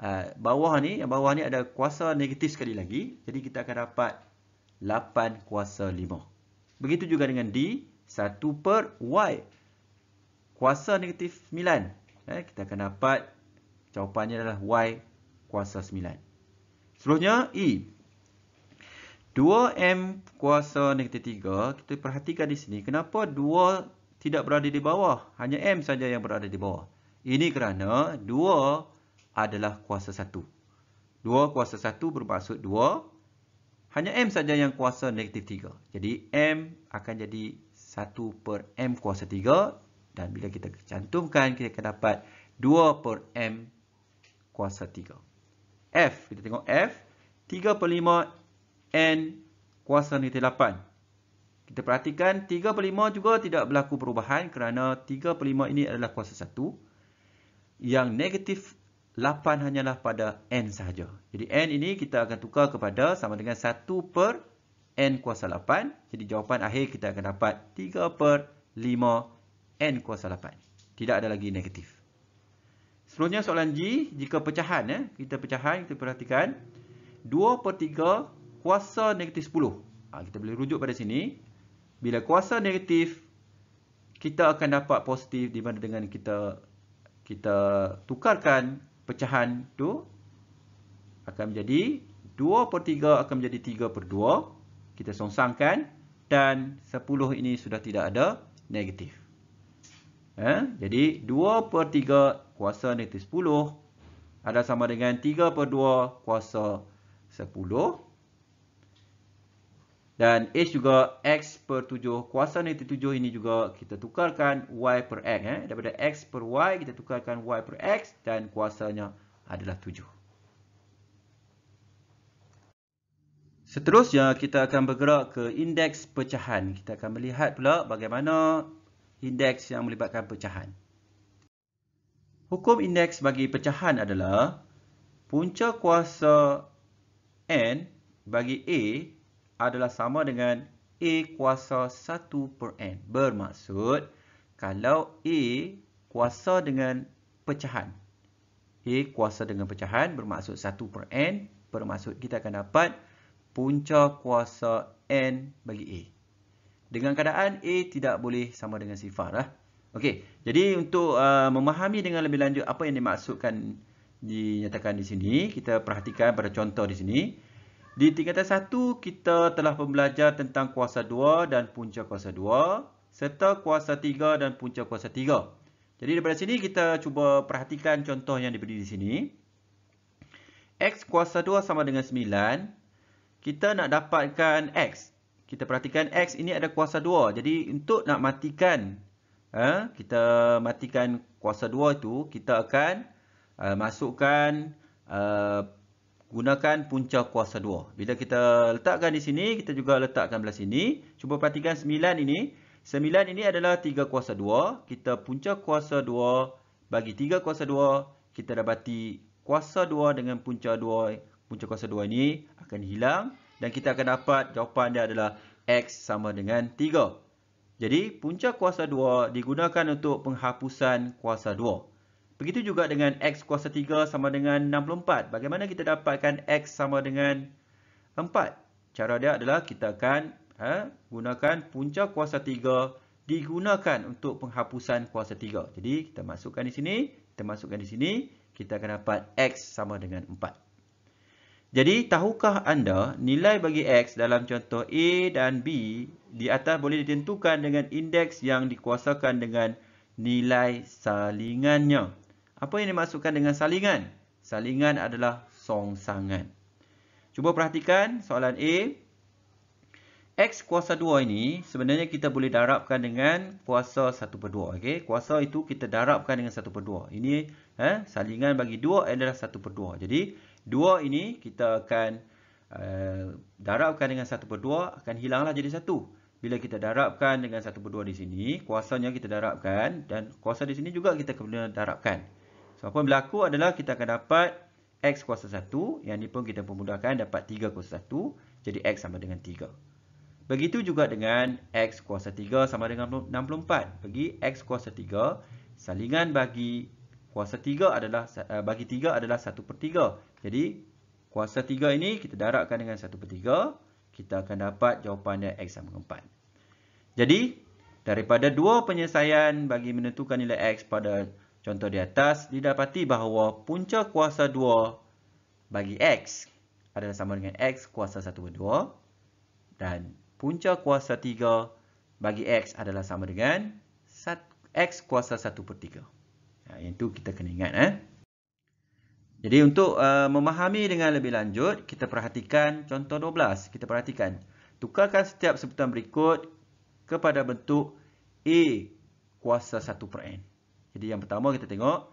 uh, bawah ni. Yang bawah ni ada kuasa negatif sekali lagi. Jadi kita akan dapat 8 kuasa 5. Begitu juga dengan D. 1 per Y kuasa negatif 9. Eh, kita akan dapat jawapannya adalah Y kuasa 9. Seterusnya, E. 2M kuasa negatif 3, kita perhatikan di sini, kenapa 2 tidak berada di bawah? Hanya M saja yang berada di bawah. Ini kerana 2 adalah kuasa 1. 2 kuasa 1 bermaksud 2. Hanya M saja yang kuasa negatif 3. Jadi, M akan jadi 1 per M kuasa 3. Dan bila kita cantumkan, kita akan dapat 2 per M kuasa 3. F. Kita tengok F, 3 per 5 N kuasa negatif 8. Kita perhatikan 3 per 5 juga tidak berlaku perubahan kerana 3 per 5 ini adalah kuasa 1. Yang negatif 8 hanyalah pada N sahaja. Jadi N ini kita akan tukar kepada sama dengan 1 per N kuasa 8. Jadi jawapan akhir kita akan dapat 3 per 5 N kuasa 8. Tidak ada lagi negatif. Selanjutnya soalan G, jika pecahan, eh, kita pecahan, kita perhatikan. 2 per 3 kuasa negatif 10. Ha, kita boleh rujuk pada sini. Bila kuasa negatif, kita akan dapat positif di mana dengan kita kita tukarkan pecahan tu akan menjadi 2 per 3 akan menjadi 3 per 2. Kita songsangkan dan 10 ini sudah tidak ada negatif. Eh? Jadi 2 per 3 kuasa negatif 10 adalah sama dengan 3 per 2 kuasa 10. Dan H juga X per 7 kuasa negatif 7 ini juga kita tukarkan Y per X. Eh? Daripada X per Y kita tukarkan Y per X dan kuasanya adalah 7. Seterusnya, kita akan bergerak ke indeks pecahan. Kita akan melihat pula bagaimana indeks yang melibatkan pecahan. Hukum indeks bagi pecahan adalah punca kuasa N bagi A adalah sama dengan A kuasa 1 per N. Bermaksud kalau A kuasa dengan pecahan. A kuasa dengan pecahan bermaksud 1 per N. Bermaksud kita akan dapat punca kuasa N bagi A dengan keadaan A tidak boleh sama dengan sifar. Lah. Okey, jadi untuk uh, memahami dengan lebih lanjut apa yang dimaksudkan dinyatakan di sini, kita perhatikan pada contoh di sini. Di tingkatan 1, kita telah belajar tentang kuasa dua dan punca kuasa dua, serta kuasa tiga dan punca kuasa tiga. Jadi daripada sini, kita cuba perhatikan contoh yang diberi di sini. X kuasa dua sama dengan sembilan. Kita nak dapatkan X kita perhatikan X ini ada kuasa 2. Jadi untuk nak matikan, eh, kita matikan kuasa 2 itu, kita akan uh, masukkan, uh, gunakan punca kuasa 2. Bila kita letakkan di sini, kita juga letakkan belah sini. Cuba perhatikan 9 ini. 9 ini adalah 3 kuasa 2. Kita punca kuasa 2 bagi 3 kuasa 2, kita dapati kuasa 2 dengan punca 2 punca kuasa 2 ini akan hilang dan kita akan dapat jawapan dia adalah X sama dengan 3. Jadi, punca kuasa 2 digunakan untuk penghapusan kuasa 2. Begitu juga dengan X kuasa 3 sama dengan 64. Bagaimana kita dapatkan X sama dengan 4? Cara dia adalah kita akan ha, gunakan punca kuasa 3 digunakan untuk penghapusan kuasa 3. Jadi, kita masukkan di sini, kita masukkan di sini, kita akan dapat X sama dengan 4. Jadi, tahukah anda nilai bagi X dalam contoh A dan B di atas boleh ditentukan dengan indeks yang dikuasakan dengan nilai salingannya. Apa yang dimaksudkan dengan salingan? Salingan adalah song sangan. Cuba perhatikan soalan A. X kuasa 2 ini sebenarnya kita boleh darabkan dengan kuasa 1 per 2. Okay? Kuasa itu kita darabkan dengan 1 per 2. Ini eh, salingan bagi 2 adalah 1 per 2. Jadi, Dua ini kita akan uh, darabkan dengan satu per dua akan hilanglah jadi satu Bila kita darabkan dengan satu per dua di sini, kuasanya kita darabkan dan kuasa di sini juga kita kena darabkan. So, apa yang berlaku adalah kita akan dapat X kuasa satu yang ini pun kita pemudahkan dapat tiga kuasa satu jadi X sama dengan tiga. Begitu juga dengan X kuasa tiga sama dengan 64. Bagi X kuasa tiga salingan bagi kuasa 3 adalah eh, bagi 3 adalah 1 per 3. Jadi kuasa 3 ini kita darabkan dengan 1 per 3. Kita akan dapat jawapannya X sama 4. Jadi daripada dua penyelesaian bagi menentukan nilai X pada contoh di atas. Didapati bahawa punca kuasa 2 bagi X adalah sama dengan X kuasa 1 per 2. Dan punca kuasa 3 bagi X adalah sama dengan X kuasa 1 per 3. Ha, yang tu kita kena ingat. Eh? Jadi untuk uh, memahami dengan lebih lanjut, kita perhatikan contoh 12. Kita perhatikan. Tukarkan setiap sebutan berikut kepada bentuk A kuasa 1 per N. Jadi yang pertama kita tengok.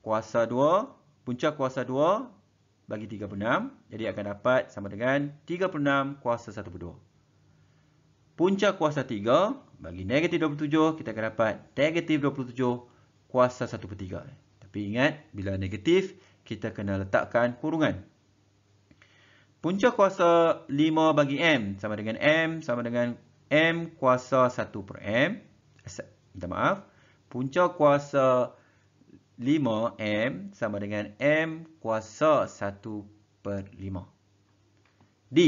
Kuasa 2, punca kuasa 2 bagi 36. Jadi akan dapat sama dengan 36 kuasa 1 per 2. Punca kuasa 3 bagi negatif 27, kita akan dapat negatif 27 kuasa 1 per 3. Tapi ingat, bila negatif, kita kena letakkan kurungan. Punca kuasa 5 bagi M sama dengan M sama dengan M kuasa 1 per M. Minta maaf. Punca kuasa 5M sama dengan M kuasa 1 per 5. D.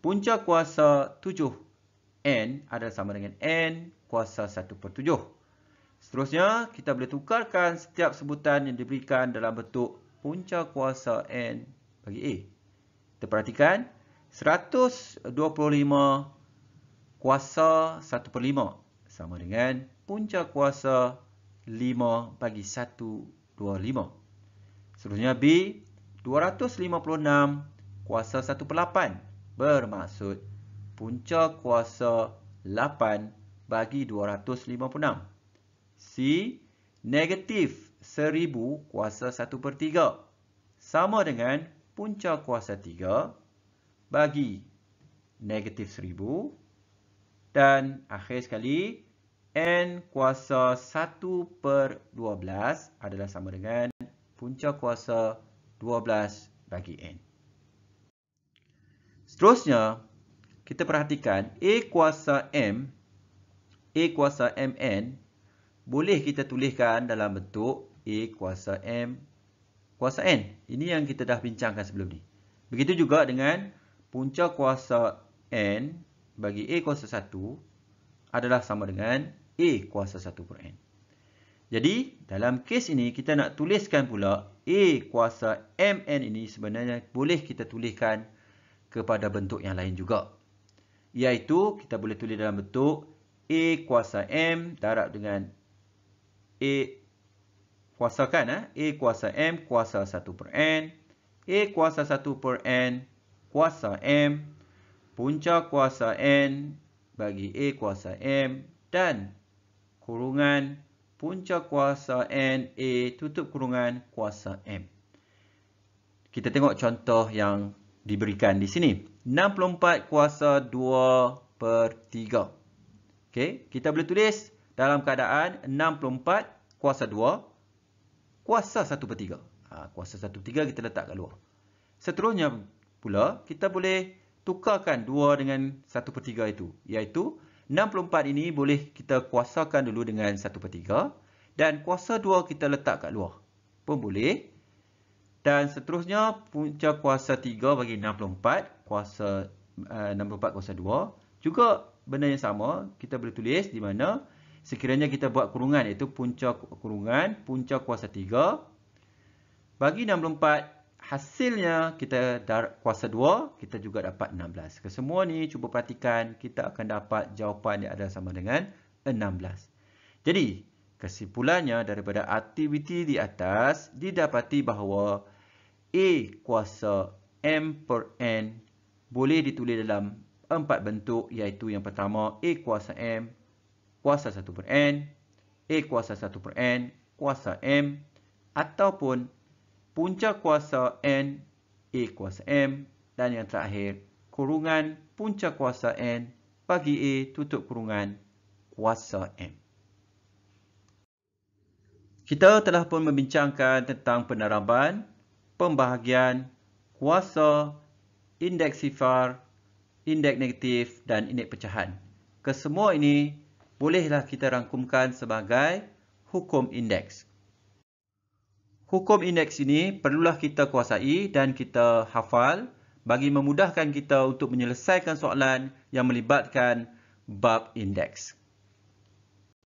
Punca kuasa 7N adalah sama dengan N kuasa 1 per 7. Seterusnya, kita boleh tukarkan setiap sebutan yang diberikan dalam bentuk punca kuasa N bagi A. Kita perhatikan, 125 kuasa 1 per 5 sama dengan punca kuasa 5 bagi 1 25. Seterusnya B, 256 kuasa 1 per 8 bermaksud punca kuasa 8 bagi 256. C. Negatif seribu kuasa satu per tiga Sama dengan punca kuasa tiga bagi negatif seribu Dan akhir sekali, N kuasa satu per dua belas adalah sama dengan punca kuasa dua belas bagi N. Seterusnya, kita perhatikan A kuasa M, A kuasa MN boleh kita tuliskan dalam bentuk A kuasa M kuasa N. Ini yang kita dah bincangkan sebelum ni. Begitu juga dengan punca kuasa N bagi A kuasa 1 adalah sama dengan A kuasa 1 per N. Jadi, dalam kes ini kita nak tuliskan pula A kuasa MN ini sebenarnya boleh kita tuliskan kepada bentuk yang lain juga. Iaitu, kita boleh tulis dalam bentuk A kuasa M darab dengan A kuasakan, eh? A kuasa M kuasa 1 per N, A kuasa 1 per N kuasa M, punca kuasa N bagi A kuasa M dan kurungan punca kuasa N A tutup kurungan kuasa M. Kita tengok contoh yang diberikan di sini. 64 kuasa 2 per 3. Okay. Kita boleh tulis 64 dalam keadaan 64 kuasa 2 kuasa 1 per 3. Ha, kuasa 1 per 3 kita letak kat luar. Seterusnya pula, kita boleh tukarkan 2 dengan 1 per 3 itu. Iaitu 64 ini boleh kita kuasakan dulu dengan 1 per 3. Dan kuasa 2 kita letak kat luar pun boleh. Dan seterusnya punca kuasa 3 bagi 64 kuasa 64 eh, kuasa 2 juga benda yang sama kita boleh tulis di mana sekiranya kita buat kurungan iaitu punca kurungan punca kuasa 3 bagi 64 hasilnya kita dar kuasa 2 kita juga dapat 16. Kesemua ni cuba perhatikan kita akan dapat jawapan yang ada sama dengan 16. Jadi kesimpulannya daripada aktiviti di atas didapati bahawa A kuasa M per N boleh ditulis dalam empat bentuk iaitu yang pertama A kuasa M, kuasa 1 per N, A kuasa 1 per N, kuasa M, ataupun punca kuasa N, A kuasa M, dan yang terakhir, kurungan punca kuasa N bagi A tutup kurungan kuasa M. Kita telah pun membincangkan tentang penaraban, pembahagian, kuasa, indeks sifar, indeks negatif dan indeks pecahan. Kesemua ini bolehlah kita rangkumkan sebagai hukum indeks. Hukum indeks ini perlulah kita kuasai dan kita hafal bagi memudahkan kita untuk menyelesaikan soalan yang melibatkan bab indeks.